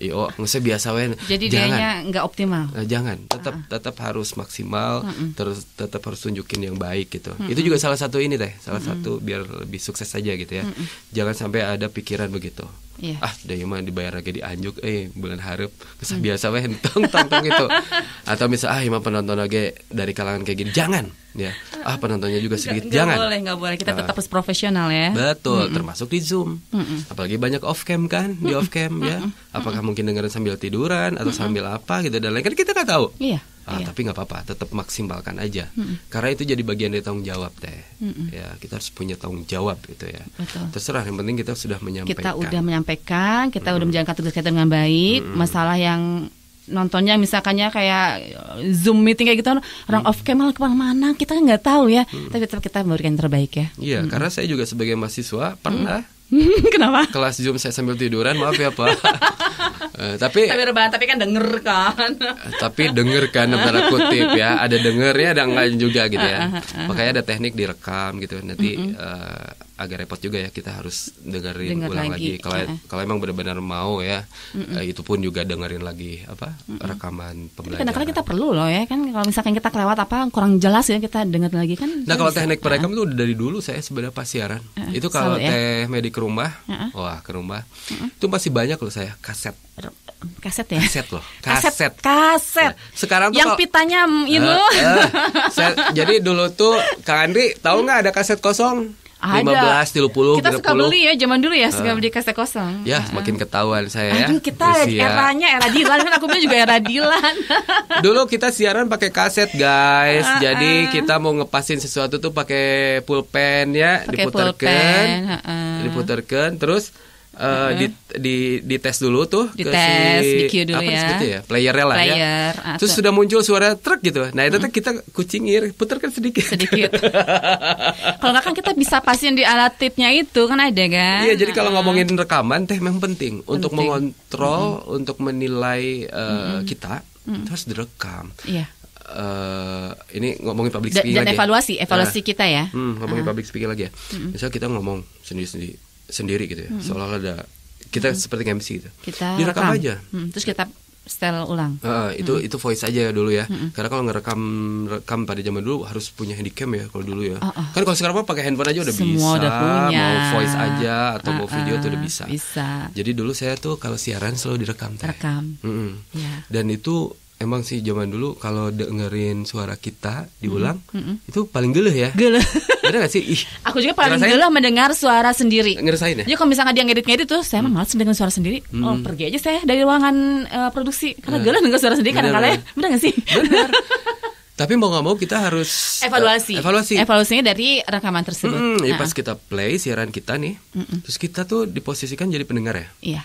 yo maksudnya biasa wen jadi jangan nggak optimal nah, jangan tetap uh -uh. tetap harus maksimal uh -uh. terus tetap harus tunjukin yang baik gitu uh -uh. itu juga salah satu ini teh salah uh -uh. satu biar lebih sukses saja gitu ya uh -uh. jangan sampai ada pikiran begitu Yeah. Ah, daya mah dibayar lagi dianjuk, eh bulan harap uh mm. biasa wen tong tong tong gitu. Atau misal ah emang penonton lagi dari kalangan kayak gini, jangan ya. Ah penontonnya juga sedikit, gak, jangan. Gak boleh, nggak boleh. Kita ah. tetap harus profesional ya. Betul, mm -mm. termasuk di Zoom. Mm -mm. Apalagi banyak off cam kan, di off cam mm -mm. ya. Apakah mungkin dengerin sambil tiduran atau mm -hmm. sambil apa gitu dan lain kan kita nggak tahu iya, ah, iya. tapi nggak apa-apa tetap maksimalkan aja mm -hmm. karena itu jadi bagian dari tanggung jawab teh mm -hmm. ya kita harus punya tanggung jawab gitu ya Betul. terserah yang penting kita sudah menyampaikan kita udah menyampaikan kita mm -hmm. udah menjalankan tugas kita dengan baik mm -hmm. masalah yang nontonnya misalkannya kayak eh, zoom meeting kayak gitu orang hmm. off camera ke mana kita nggak tahu ya hmm. tapi tetap kita memberikan yang terbaik ya iya hmm. karena saya juga sebagai mahasiswa pernah hmm Kenapa? Kelas Zoom saya sambil tiduran, maaf ya Pak. Eh, tapi tapi rebahan, tapi kan denger kan. Eh, tapi denger kan antara kutip ya, ada dengernya ada enggak juga gitu ya. Ah, ah, ah, Makanya ada teknik direkam gitu. Nanti uh, agak repot juga ya kita harus dengerin Dengar ulang lagi. Kalau kalau emang benar-benar mau ya, uh, itu pun juga dengerin lagi apa rekaman pembelajaran. Kadang-kadang kita perlu loh ya kan kalau misalkan kita kelewat apa kurang jelas ya kita denger lagi kan. Nah, kalau teknik ya. perekam itu dari dulu saya sebenarnya pas siaran. Uh, itu kalau ya. teh ya? medical ke rumah, uh-uh. wah ke rumah, uh-uh. itu masih banyak loh saya kaset. Kaset ya? Kaset loh, kaset. Kaset. kaset. Nah, sekarang tuh yang kalo, pitanya itu. uh, uh, jadi dulu tuh Kang Andri tahu nggak ada kaset kosong? lima belas, tiga puluh, Kita 30. suka beli ya zaman dulu ya, ah. suka beli kaset kosong. Ya, uh. makin ketahuan saya ya. Aduh, kita Usia. eranya era Dilan kan aku punya juga era Dilan. dulu kita siaran pakai kaset, guys. Uh, uh. Jadi kita mau ngepasin sesuatu tuh pakai pulpen ya, pake diputarkan, Pulpen. Uh, uh. terus Uh, mm-hmm. di, di di tes dulu tuh di ke tes, si di queue dulu apa ya. sebutnya gitu ya playernya lah ya. Player, ya terus sudah muncul suara truk gitu nah itu mm-hmm. kita kucingir putarkan sedikit sedikit kalau nggak kan kita bisa pastiin di alat tipnya itu kan ada kan iya jadi kalau ah. ngomongin rekaman teh memang penting, penting. untuk mengontrol mm-hmm. untuk menilai uh, mm-hmm. kita mm-hmm. itu harus direkam yeah iya. uh, ini ngomongin public speaking dan, dan lagi. Dan ya? evaluasi, evaluasi ya. kita ya. Hmm, ngomongin uh. public speaking lagi ya. misal Misalnya kita ngomong sendiri-sendiri sendiri gitu ya. Mm -hmm. seolah ada kita mm -hmm. seperti MC gitu. Kita direkam rekam. aja. -hmm. Terus kita setel ulang. Uh, itu -hmm. itu voice aja dulu ya. -hmm. Karena kalau ngerekam rekam pada zaman dulu harus punya handycam ya kalau dulu ya. Oh, oh. Kan kalau sekarang pakai handphone aja udah Semua bisa. Udah punya. Mau voice aja atau uh, mau ah, video tuh udah bisa. Bisa. Jadi dulu saya tuh kalau siaran selalu direkam. Rekam. -hmm. yeah. Dan itu emang sih zaman dulu kalau dengerin suara kita diulang mm -hmm. itu paling geleh ya geleh ada gak sih Ih, aku juga paling ngerasain. geleh mendengar suara sendiri ngerasain ya jadi kalau misalnya dia ngedit-ngedit tuh saya emang mm. malas mendengar suara sendiri mm. oh pergi aja saya dari ruangan uh, produksi karena nah. geleh dengar suara sendiri kadang kala ya bener gak sih bener Tapi mau nggak mau kita harus eh, evaluasi. Uh, evaluasi. Evaluasinya dari rekaman tersebut. Mm, ya Pas nah. kita play siaran kita nih, mm -hmm. terus kita tuh diposisikan jadi pendengar ya. Iya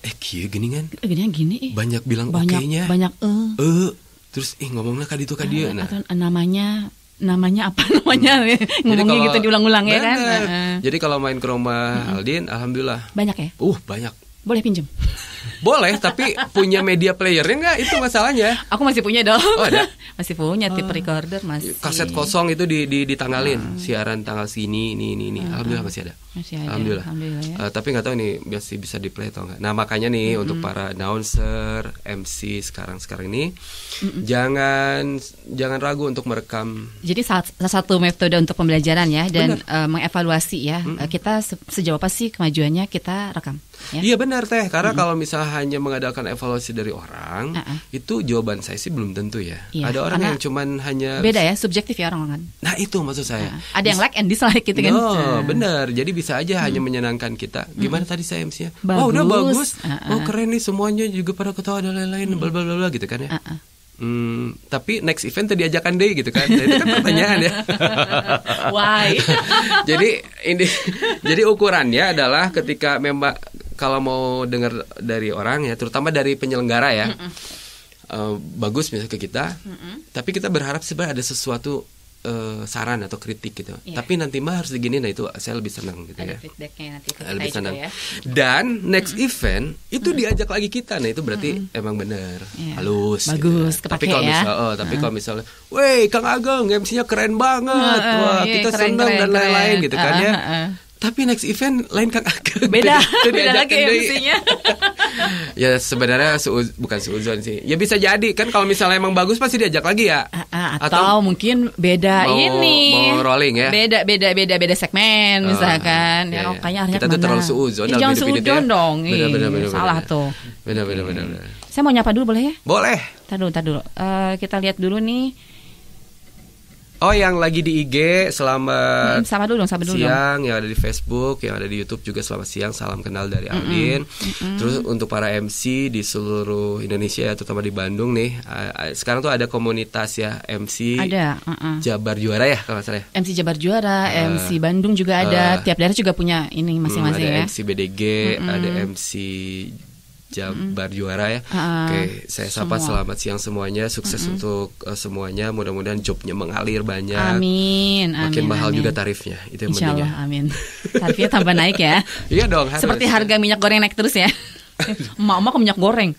eh kia gini kan gini gini eh. banyak bilang banyak, oke banyak eh. eh terus eh ngomongnya kadi itu kadi eh, nah, namanya namanya apa namanya hmm. ngomongnya gitu kalau, gitu diulang-ulang ya kan eh, jadi kalau main ke rumah hmm. Aldin alhamdulillah banyak ya uh banyak boleh pinjem boleh tapi punya media player playernya nggak itu masalahnya aku masih punya dong oh, ada? masih punya tip oh. recorder masih kaset kosong itu di, di ditanggalin uh, hmm. siaran tanggal sini ini ini ini hmm. alhamdulillah masih ada masih ada. Alhamdulillah. Alhamdulillah ya. uh, tapi nggak tahu nih biasa bisa di play atau nggak. Nah makanya nih mm-hmm. untuk para announcer, MC sekarang sekarang ini mm-hmm. jangan jangan ragu untuk merekam. Jadi salah satu metode untuk pembelajaran ya dan uh, mengevaluasi ya mm-hmm. kita se- sejauh apa sih kemajuannya kita rekam. Ya? Iya benar teh karena mm-hmm. kalau misalnya hanya mengadakan evaluasi dari orang uh-uh. itu jawaban saya sih belum tentu ya. Iya, ada orang yang cuman hanya beda ya subjektif ya orang kan. Nah itu maksud saya. Uh-uh. Ada yang like and dislike gitu no, kan. No nah. benar jadi bisa aja hmm. hanya menyenangkan kita. Hmm. Gimana tadi saya MC-nya? oh, udah bagus. Uh -uh. Oh, keren nih semuanya juga pada ketawa dan lain-lain hmm. bla bla bla gitu kan ya. Uh -uh. Hmm, tapi next event tadi ajakan deh gitu kan. Jadi nah, itu kan pertanyaan ya. Why? jadi ini jadi ukurannya adalah ketika memang kalau mau dengar dari orang ya, terutama dari penyelenggara ya. Uh, bagus misalnya ke kita. Mm -mm. Tapi kita berharap sebenarnya ada sesuatu uh, saran atau kritik gitu. Yeah. Tapi nanti mah harus begini nah itu saya lebih senang gitu ya. nanti lebih senang. Ya. Dan next mm-hmm. event itu mm-hmm. diajak lagi kita nah itu berarti mm-hmm. emang bener yeah. halus. Gitu Bagus, gitu. Tapi kalau ya. misal oh, tapi mm-hmm. kalau misalnya, "Woi, Kang Ageng MC-nya keren banget. Mm-hmm. Wah, yeah, kita keren, senang keren, dan lain-lain gitu uh-huh. kan ya." Uh-huh tapi next event lain kan agak beda itu beda lagi ya MC-nya ya sebenarnya seuz, bukan seuzon sih ya bisa jadi kan kalau misalnya emang bagus pasti diajak lagi ya ah, ah, atau, atau mungkin beda mau, ini mau rolling ya beda beda beda beda segmen oh, misalkan iya, ya, ya. kayaknya kita tuh terlalu seuzon eh, jangan seuzon dong bener, bener, bener, salah bener. tuh bener bener bener, bener. saya mau nyapa dulu boleh ya boleh Tadu, tadu. Uh, eh, kita lihat dulu nih Oh, yang lagi di IG selamat hmm, sama dulu dong, sama dulu siang. Dong. Yang ada di Facebook, yang ada di YouTube juga selamat siang. Salam kenal dari Aldin. Mm -mm. Terus untuk para MC di seluruh Indonesia, ya, terutama di Bandung nih, sekarang tuh ada komunitas ya MC. Ada. Uh -uh. Jabar Juara ya kalau saya. MC Jabar Juara, uh, ah. MC Bandung juga ada. Uh, Tiap daerah juga punya ini masing-masing hmm, ada ya. Ada MC BDG, mm -mm. ada MC Jabar mm Juara ya. Uh, Oke, saya sapa semua. selamat siang semuanya, sukses mm -hmm. untuk uh, semuanya, mudah-mudahan jobnya mengalir banyak. Amin. amin Makin mahal amin. juga tarifnya, itu yang ya. Insya Allah, amin. Tarifnya tambah naik ya. iya dong. Harus. Seperti harga minyak goreng naik terus ya. Mama ke minyak goreng.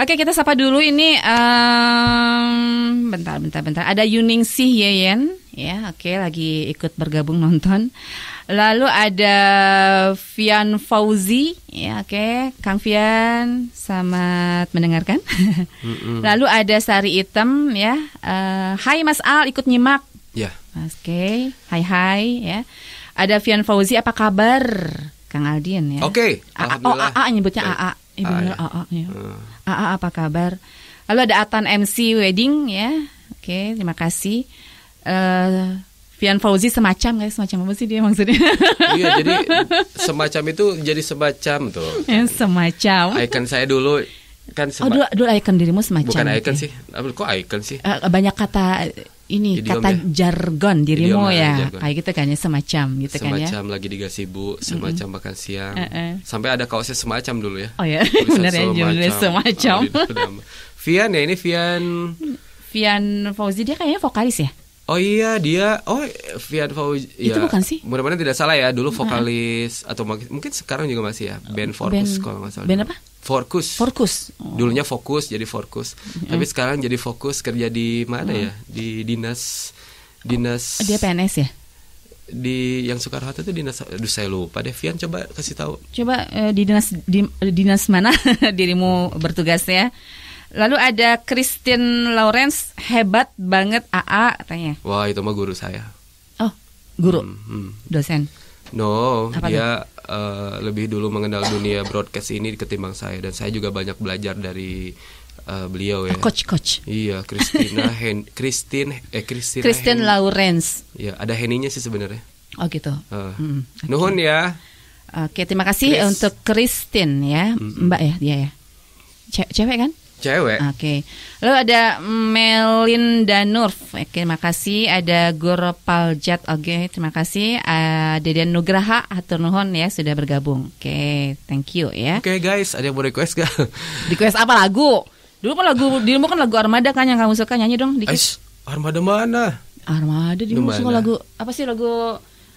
Oke kita sapa dulu ini um, bentar bentar bentar ada Yuningsih Yeyen ya oke lagi ikut bergabung nonton Lalu ada Fian Fauzi, ya oke, okay. Kang Fian, selamat mendengarkan. Mm -mm. Lalu ada Sari Item, ya. Uh, hai Mas Al, ikut nyimak. Ya. Yeah. Oke, okay. hai hai, ya. Ada Fian Fauzi, apa kabar, Kang Aldin ya? Oke. Okay. A -a, oh AA nyebutnya AA, ibu AA, AA ya. ya. Hmm. A A apa kabar? Lalu ada Atan MC Wedding, ya. Oke, okay, terima kasih. Uh, Fian Fauzi semacam guys, semacam apa sih dia maksudnya? iya, jadi semacam itu jadi semacam tuh. Yang semacam. Icon saya dulu kan sema- Oh, dulu, dulu icon dirimu semacam. Bukan icon gitu. sih. Kok icon sih? Eh, banyak kata ini Idiom kata ya. jargon dirimu Idiom ya. Jargon. Kayak gitu kan ya semacam gitu semacam kan ya. Semacam lagi digasi Bu, semacam mm -hmm. makan siang. Uh -uh. Sampai ada kaosnya semacam dulu ya. Oh ya, benar ya judulnya semacam. semacam. Vian ya ini Vian Vian Fauzi dia kayaknya vokalis ya? Oh iya dia oh Fian Fauzi ya, bukan sih mudah-mudahan tidak salah ya dulu vokalis nah. atau mungkin sekarang juga masih ya band Forkus kalau nggak salah band apa Forkus Forkus oh. dulunya fokus jadi Forkus mm. tapi sekarang jadi fokus kerja di mana mm. ya di dinas dinas oh, dia PNS ya di yang Soekarno Hatta itu dinas aduh saya lupa deh Vian coba kasih tahu coba eh, di dinas di, dinas mana dirimu bertugas ya Lalu ada Christine Lawrence hebat banget AA katanya. Wah itu mah guru saya. Oh guru, hmm, hmm. dosen. No, Apa dia uh, lebih dulu mengenal dunia broadcast ini ketimbang saya dan saya juga banyak belajar dari uh, beliau ya. Ah, coach coach. Iya, Christina Hen Christine eh Christina Christine Hen Lawrence. Iya, ada Heninya sih sebenarnya. Oh gitu. Uh. Hmm, hmm okay. Nuhun ya. Oke, terima kasih Chris. untuk Christine ya, hmm. Mbak ya dia ya. cewek kan? Cewek. Oke. Okay. Lalu ada Melin Nurf. Oke, terima kasih. Ada Goro Paljat. Oke, terima kasih. Uh, Deden Nugraha atau nuhun ya sudah bergabung. Oke, okay, thank you ya. Oke, okay, guys, ada yang mau request gak? request apa lagu? Dulu kan lagu dulu kan lagu Armada kan yang kamu suka nyanyi dong dikit. Aish, Armada mana? Armada di suka lagu apa sih lagu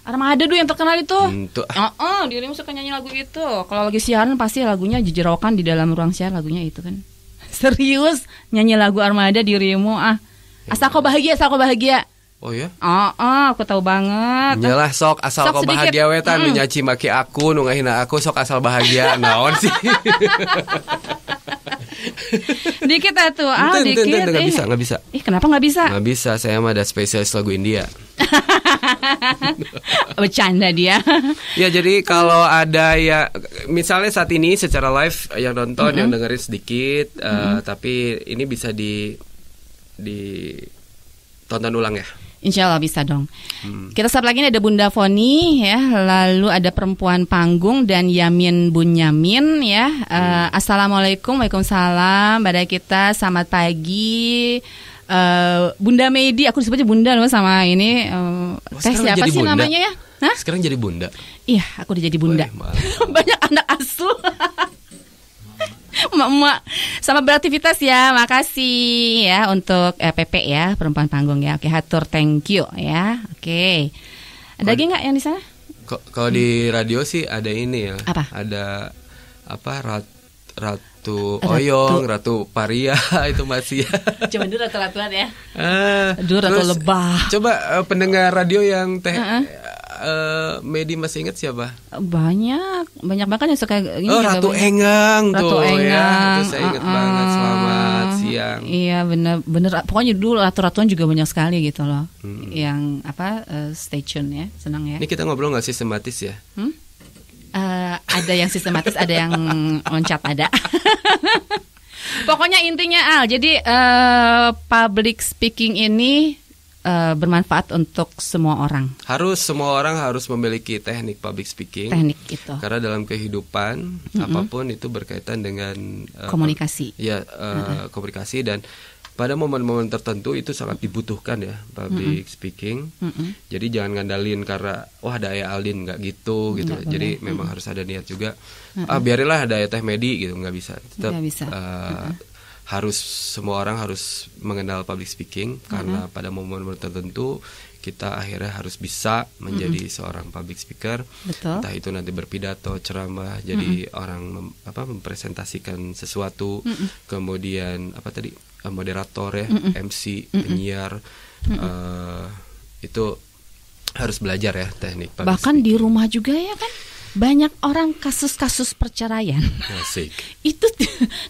Armada dulu yang terkenal itu. Oh. mm, uh -uh, dirimu suka nyanyi lagu itu. Kalau lagi siaran pasti lagunya jejerokan di dalam ruang siaran lagunya itu kan serius nyanyi lagu Armada dirimu ah iya. asal kau bahagia asal kau bahagia Oh ya? Oh, oh aku tahu banget. Nyalah sok asal sok kau sedikit. bahagia wetan mm. nyaci maki aku nungahin aku sok asal bahagia naon sih. dikit ya tuh, ah tuh, dikit. nggak eh. bisa, nggak bisa. Ih kenapa nggak bisa? Nggak bisa, saya mah ada spesialis lagu India. Bercanda dia. ya jadi kalau ada ya misalnya saat ini secara live yang nonton mm -hmm. yang dengerin sedikit, mm -hmm. uh, tapi ini bisa di di tonton ulang ya. Insya Allah bisa dong. Hmm. Kita sapa lagi nih ada Bunda Foni ya, lalu ada perempuan panggung dan Yamin Bunyamin ya. Eh, hmm. Uh, Assalamualaikum, waalaikumsalam. Badai kita selamat pagi. Uh, Bunda Medi, aku disebutnya Bunda loh sama ini uh, teh siapa sih bunda? namanya ya? Hah? Sekarang jadi Bunda. Iya, aku udah jadi Bunda. Boleh, ya Banyak anak asuh. emak-emak sama beraktivitas ya. Makasih ya untuk eh, PP ya, perempuan panggung ya. Oke, hatur thank you ya. Oke. Ada lagi nggak yang di sana? Kalau di hmm. radio sih ada ini ya. Apa? Ada apa rat, ratu, oyong, ratu paria itu masih ya. Cuma dulu ratu ratuan ya. Ah, uh, dulu ratu lebah. Coba uh, pendengar radio yang teh uh -uh uh, Medi masih ingat siapa? Banyak, banyak bahkan yang suka ini Oh, Ratu banyak. Engang Ratu tuh Engang. ya. Itu saya ingat uh, banget selamat siang. Iya, bener bener pokoknya dulu ratu-ratuan juga banyak sekali gitu loh. Hmm. Yang apa uh, stay tune ya, senang ya. Ini kita ngobrol nggak sistematis ya? Hmm? Uh, ada yang sistematis, ada yang loncat ada. Pokoknya intinya Al, jadi uh, public speaking ini Eh, bermanfaat untuk semua orang. Harus semua orang harus memiliki teknik public speaking. Teknik itu. Karena dalam kehidupan mm -hmm. apapun itu berkaitan dengan uh, komunikasi. Ya, uh, mm -hmm. komunikasi dan pada momen-momen tertentu itu sangat dibutuhkan ya public mm -hmm. speaking. Mm -hmm. Jadi jangan ngandalin karena wah ada ya Aldin nggak gitu gitu. Nggak Jadi boleh. memang mm -hmm. harus ada niat juga. Mm -hmm. Ah biarinlah ada ya Teh Medi gitu nggak bisa. Tetap nggak bisa. Uh, mm -hmm harus semua orang harus mengenal public speaking mm-hmm. karena pada momen-momen tertentu kita akhirnya harus bisa menjadi mm-hmm. seorang public speaker Betul. entah itu nanti berpidato ceramah jadi mm-hmm. orang mem, apa mempresentasikan sesuatu mm-hmm. kemudian apa tadi eh, moderator ya mm-hmm. MC mm-hmm. penyiar mm-hmm. Uh, itu harus belajar ya teknik bahkan speaking. di rumah juga ya kan banyak orang kasus-kasus perceraian. Asik. itu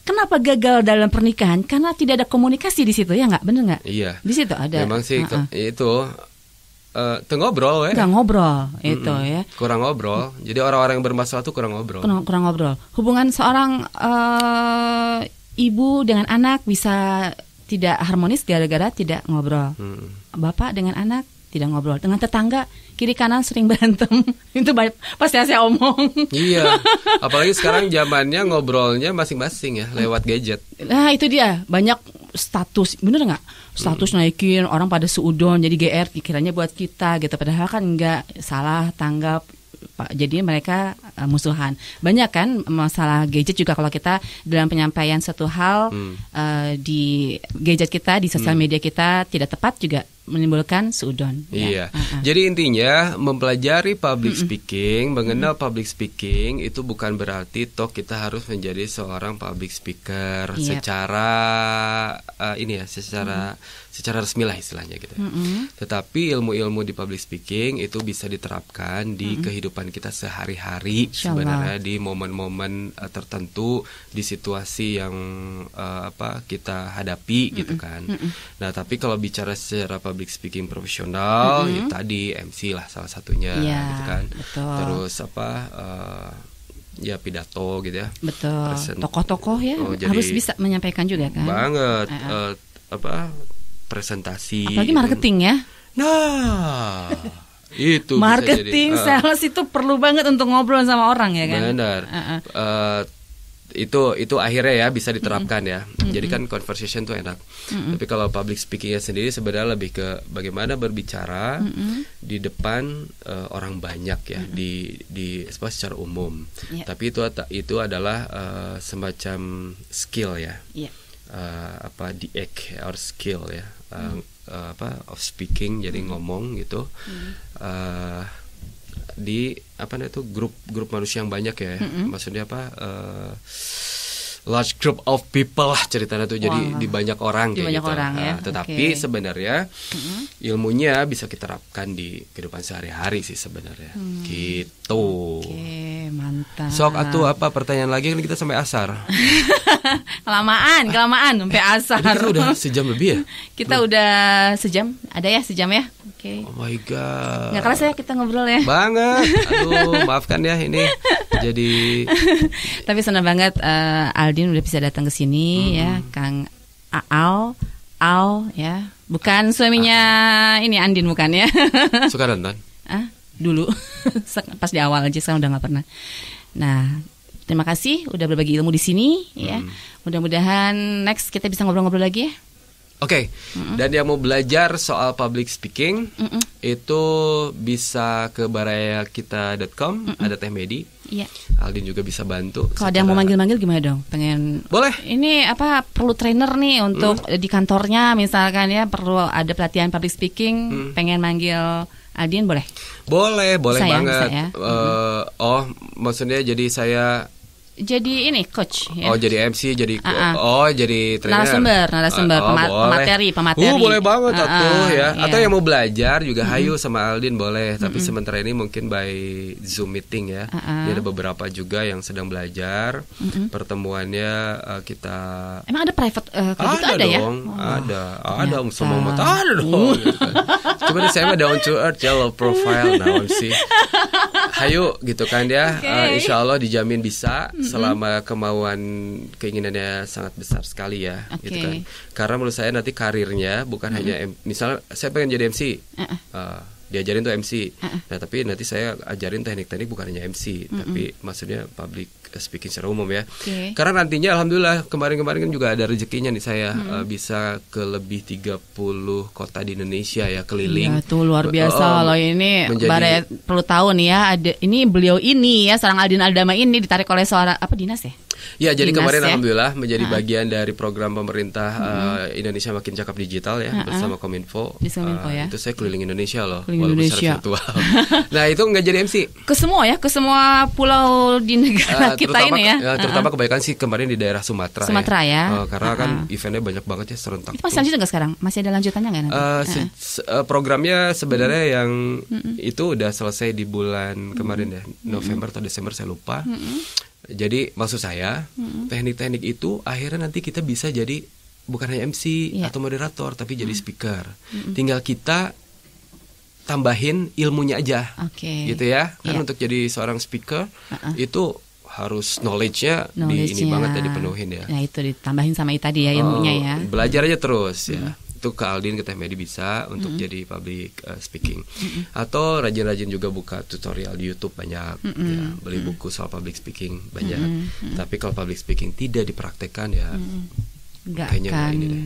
kenapa gagal dalam pernikahan? Karena tidak ada komunikasi di situ ya nggak, benar nggak? Iya. Di situ ada. Memang sih uh -uh. itu uh, ngobrol ya. Gak ngobrol itu mm -mm. ya. Kurang ngobrol. Jadi orang-orang yang bermasalah itu kurang ngobrol. Kurang, kurang ngobrol. Hubungan seorang uh, ibu dengan anak bisa tidak harmonis gara-gara tidak ngobrol. Mm. Bapak dengan anak tidak ngobrol. Dengan tetangga kiri kanan sering berantem itu banyak, pasti saya omong iya apalagi sekarang zamannya ngobrolnya masing-masing ya lewat gadget nah itu dia banyak status bener nggak status hmm. naikin orang pada seudon jadi gr kiranya buat kita gitu padahal kan nggak salah tanggap jadi mereka uh, musuhan. Banyak kan masalah gadget juga kalau kita dalam penyampaian satu hal hmm. uh, di gadget kita di sosial hmm. media kita tidak tepat juga menimbulkan sudon. Ya. Iya. Ya. Uh -uh. Jadi intinya mempelajari public speaking, mm -mm. mengenal public speaking itu bukan berarti toh kita harus menjadi seorang public speaker yep. Iya. secara uh, ini ya, secara mm -hmm secara resmi lah istilahnya gitu. Mm -hmm. Tetapi ilmu-ilmu di public speaking itu bisa diterapkan di mm -hmm. kehidupan kita sehari-hari sebenarnya di momen-momen uh, tertentu di situasi yang uh, apa kita hadapi mm -hmm. gitu kan. Mm -hmm. Nah, tapi kalau bicara secara public speaking profesional mm -hmm. ya tadi MC lah salah satunya yeah, gitu kan. Betul. Terus apa uh, ya pidato gitu ya. Betul. Tokoh-tokoh ya oh, harus bisa menyampaikan juga kan. Banget. Uh, uh, apa presentasi apalagi gitu. marketing ya nah itu marketing jadi, uh, sales itu perlu banget untuk ngobrol sama orang ya kan benar uh -uh. Uh, itu itu akhirnya ya bisa diterapkan ya. Mm -hmm. Jadi kan conversation tuh enak. Mm -hmm. Tapi kalau public speakingnya sendiri sebenarnya lebih ke bagaimana berbicara mm -hmm. di depan uh, orang banyak ya mm -hmm. di di secara umum. Yeah. Tapi itu itu adalah uh, semacam skill ya. Yeah uh, apa act or skill ya uh, hmm. uh, apa of speaking jadi hmm. ngomong gitu hmm. uh, di apa itu grup grup manusia yang banyak ya hmm. maksudnya apa uh, large group of people lah ceritanya tuh wow. jadi di banyak orang di kayak banyak gitu. Orang, ya? Nah, tetapi okay. sebenarnya mm-hmm. ilmunya bisa kita terapkan di kehidupan sehari-hari sih sebenarnya. Hmm. Gitu. Okay, mantap. Sok atau apa pertanyaan lagi kan kita sampai asar. kelamaan, kelamaan sampai asar. Eh, kita udah sejam lebih ya? kita Belum. udah sejam. Ada ya sejam ya? okay. oh my god nggak kerasa ya kita ngobrol ya banget aduh maafkan ya ini jadi tapi senang banget uh, Aldin udah bisa datang ke sini hmm. ya Kang Aal Al ya bukan suaminya ah. ini Andin bukan ya suka nonton ah dulu pas di awal aja sekarang udah nggak pernah nah terima kasih udah berbagi ilmu di sini hmm. ya mudah-mudahan next kita bisa ngobrol-ngobrol lagi ya Oke, okay. mm -mm. dan yang mau belajar soal public speaking mm -mm. itu bisa ke barayakita.com, mm -mm. ada Teh Medi. Iya. Aldin juga bisa bantu. Kalau secara... ada yang mau manggil-manggil gimana dong? Pengen Boleh. Ini apa perlu trainer nih untuk mm. di kantornya misalkan ya perlu ada pelatihan public speaking, mm. pengen manggil Aldin boleh? Boleh, boleh bisa banget. Ya, ya? Uh, mm -hmm. oh, maksudnya jadi saya jadi ini coach ya. Oh, jadi MC, jadi uh-uh. oh, jadi trainer. Narasumber, narasumber, uh, oh, boleh. pemateri, pemateri. Uh, boleh banget uh-uh. tuh ya. Yeah. Atau yang mau belajar juga mm-hmm. hayu sama Aldin boleh, tapi mm-hmm. sementara ini mungkin by Zoom meeting ya. Uh-uh. Jadi ada beberapa juga yang sedang belajar. Mm-hmm. Pertemuannya uh, kita Emang ada private uh, eh, ada gitu ada ya? dong, ya? Oh, ada. Ada om semua mau ada dong. Uh. gitu. Kan. Cuma saya mah down to earth yellow ya, profile nah sih. Hayu gitu kan ya. Okay. Uh, eh, insya Allah dijamin bisa. Mm selama kemauan keinginannya sangat besar sekali ya okay. gitu kan karena menurut saya nanti karirnya bukan mm-hmm. hanya misalnya saya pengen jadi MC uh-uh. uh, diajarin tuh MC. Uh -uh. Nah, tapi nanti saya ajarin teknik-teknik bukan hanya MC, uh -uh. tapi maksudnya public eh, speaking secara umum ya. Okay. Karena nantinya alhamdulillah kemarin-kemarin kan juga ada rezekinya nih saya uh eh, huh bisa ke lebih 30 kota di Indonesia ya keliling. Ya, tuh luar biasa uh, um, loh ini. Menjadi... Bare perlu tahu nih ya, ada ini beliau ini ya seorang Aldin Aldama ini ditarik oleh suara apa dinas ya? Ya, jadi Dinas, kemarin ya? alhamdulillah menjadi ha. bagian dari program pemerintah uh, Indonesia Makin Cakap Digital ya ha -ha. bersama Kominfo. Kominfo uh, ya. Itu saya keliling Indonesia loh, keliling walaupun Indonesia. virtual. nah, itu nggak jadi MC. Ke semua ya, ke semua pulau di negara uh, kita ini ya. -uh. terutama uh sih kemarin di daerah Sumatera. Ya. Sumatera ya. ya. Uh, karena uh kan eventnya banyak banget ya serentak. Itu masih lanjut nggak sekarang? Masih ada lanjutannya nggak nanti? Uh, se se programnya sebenarnya hmm. yang hmm. itu udah selesai di bulan kemarin hmm. ya, November hmm. atau Desember saya lupa. Jadi maksud saya teknik-teknik mm -hmm. itu akhirnya nanti kita bisa jadi bukan hanya MC yeah. atau moderator tapi jadi mm. speaker. Mm -hmm. Tinggal kita tambahin ilmunya aja. Okay. Gitu ya. Kan yeah. untuk jadi seorang speaker uh -uh. itu harus knowledge-nya knowledge, di ini banget ya dipenuhin ya. Ya itu ditambahin sama itu tadi ya ilmunya oh, ya. Belajar aja terus mm -hmm. ya itu ke Aldin ke Teh Medi bisa untuk mm -hmm. jadi public uh, speaking mm -hmm. atau rajin-rajin juga buka tutorial di YouTube banyak mm -hmm. ya, beli mm -hmm. buku soal public speaking banyak mm -hmm. tapi kalau public speaking tidak dipraktekkan ya mm -hmm. kayaknya kan. ini deh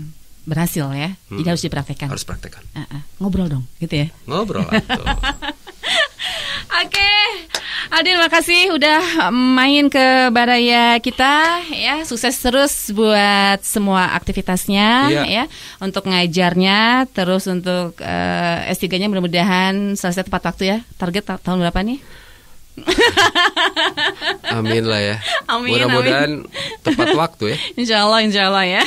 berhasil ya. Hmm. harus dipraktekkan. Harus praktekkan. Uh -uh. Ngobrol dong, gitu ya. Ngobrol. Oke, okay. Adil makasih udah um, main ke Baraya kita ya. Sukses terus buat semua aktivitasnya iya. ya. Untuk ngajarnya, terus untuk uh, eh, S3-nya mudah-mudahan selesai tepat waktu ya. Target ta tahun berapa nih? amin lah ya. Amin. Mudah-mudahan tepat waktu ya. Insya Allah, insya Allah ya.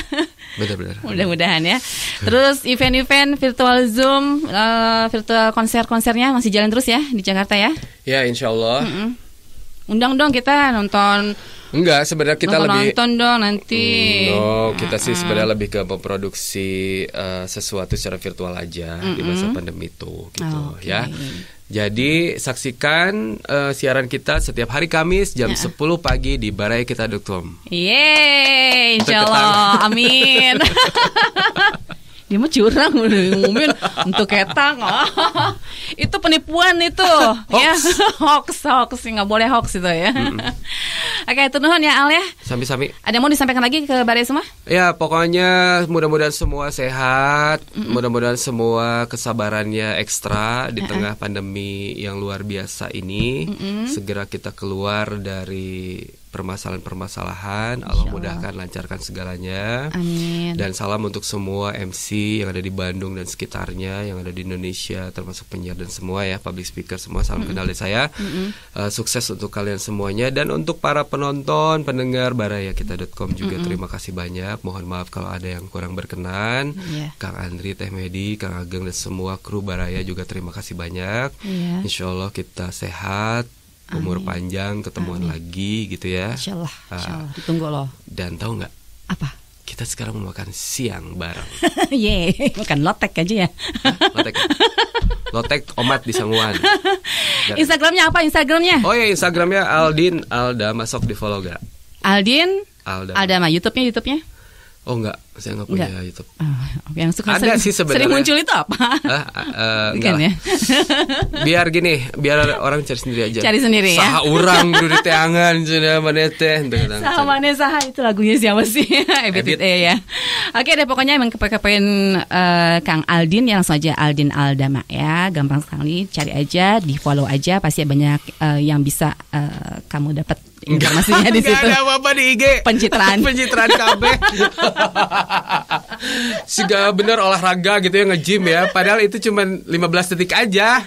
Benar-benar. Mudah-mudahan ya. Terus event-event virtual Zoom, uh, virtual konser-konsernya masih jalan terus ya di Jakarta ya? Ya, insya Allah. Mm -mm. Undang dong kita nonton. Enggak, sebenarnya kita nonton lebih nonton dong nanti. Mm, no, kita mm -mm. sih sebenarnya lebih ke memproduksi uh, sesuatu secara virtual aja mm -mm. di masa pandemi itu gitu oh, okay. ya jadi saksikan uh, siaran kita setiap hari Kamis jam ya. 10 pagi di Baraya Kita Dukung. Yeay, insyaallah. Amin. dia mah curang ngumumin untuk ketang oh. itu penipuan itu ya hoax hoax sih nggak boleh hoax itu ya mm oke itu nuhun ya Al ya sampai-sampai ada yang mau disampaikan lagi ke bare semua ya pokoknya mudah-mudahan semua sehat mm mudah-mudahan semua kesabarannya ekstra di tengah pandemi yang luar biasa ini segera kita keluar dari permasalahan-permasalahan. Allah mudahkan, lancarkan segalanya. Amin. Dan salam untuk semua MC yang ada di Bandung dan sekitarnya, yang ada di Indonesia, termasuk penyiar dan semua ya, public speaker semua. Salam mm -mm. kenal dari saya. Mm -mm. Uh, sukses untuk kalian semuanya dan untuk para penonton, pendengar baraya kita.com juga mm -mm. terima kasih banyak. Mohon maaf kalau ada yang kurang berkenan. Yeah. Kang Andri, Teh Medi, Kang Ageng dan semua kru Baraya juga terima kasih banyak. Yeah. Insya Allah kita sehat umur Amin. panjang, ketemuan Amin. lagi gitu ya. Insyaallah, ah, insyaallah. Ditunggu loh. Dan tahu nggak? Apa? Kita sekarang mau makan siang bareng. Ye, makan lotek aja ya. lotek. Lotek Omat di Sanguan. Instagramnya apa? Instagramnya? Oh ya Instagramnya Aldin Alda masuk di follow gak? Aldin Alda alda YouTube-nya YouTube-nya? Oh enggak, saya enggak punya enggak. YouTube. Oh, yang suka Ada sering, sih sebenarnya. sering muncul itu apa? Uh, uh, enggak. ya. biar gini, biar orang cari sendiri aja. Cari sendiri saha ya. Saha urang dulu di tangan sudah mana teh. Saha mana saha itu lagunya siapa sih? Ebit Eh, ya. Oke deh pokoknya emang kepakein uh, eh, Kang Aldin yang langsung Aldin Aldama ya. Gampang sekali cari aja, di follow aja pasti banyak uh, yang bisa uh, kamu dapat informasinya di situ. Enggak ada apa-apa di IG. Pencitraan. Pencitraan KB. Sudah bener olahraga gitu ya nge-gym ya. Padahal itu cuma 15 detik aja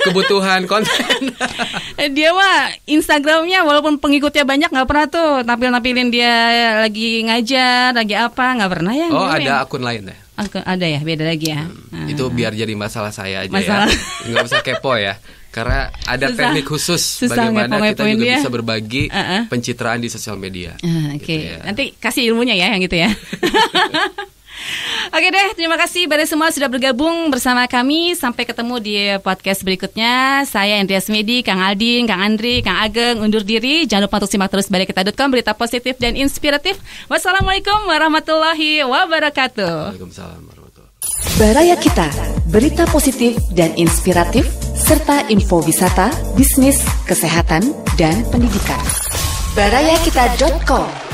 kebutuhan konten. dia mah Instagramnya walaupun pengikutnya banyak nggak pernah tuh tampil nampilin dia lagi ngajar lagi apa nggak pernah ya? Oh ada yang... akun lain ya? Akun ada ya beda lagi ya. Hmm. Itu ah. biar jadi masalah saya aja ya. masalah. ya. Nggak usah kepo ya. Karena ada susah, teknik khusus susah bagaimana kita juga ya. bisa berbagi uh -uh. pencitraan di sosial media. Uh, Oke, okay. gitu ya. nanti kasih ilmunya ya yang gitu ya. Oke deh, terima kasih pada semua sudah bergabung bersama kami. Sampai ketemu di podcast berikutnya. Saya Andreas Medi, Kang Aldin, Kang Andri, Kang Ageng undur diri. Jangan lupa untuk simak terus balik kita.com berita positif dan inspiratif. Wassalamualaikum warahmatullahi wabarakatuh. Waalaikumsalam. Baraya Kita, berita positif dan inspiratif, serta info wisata, bisnis, kesehatan, dan pendidikan. BarayaKita.com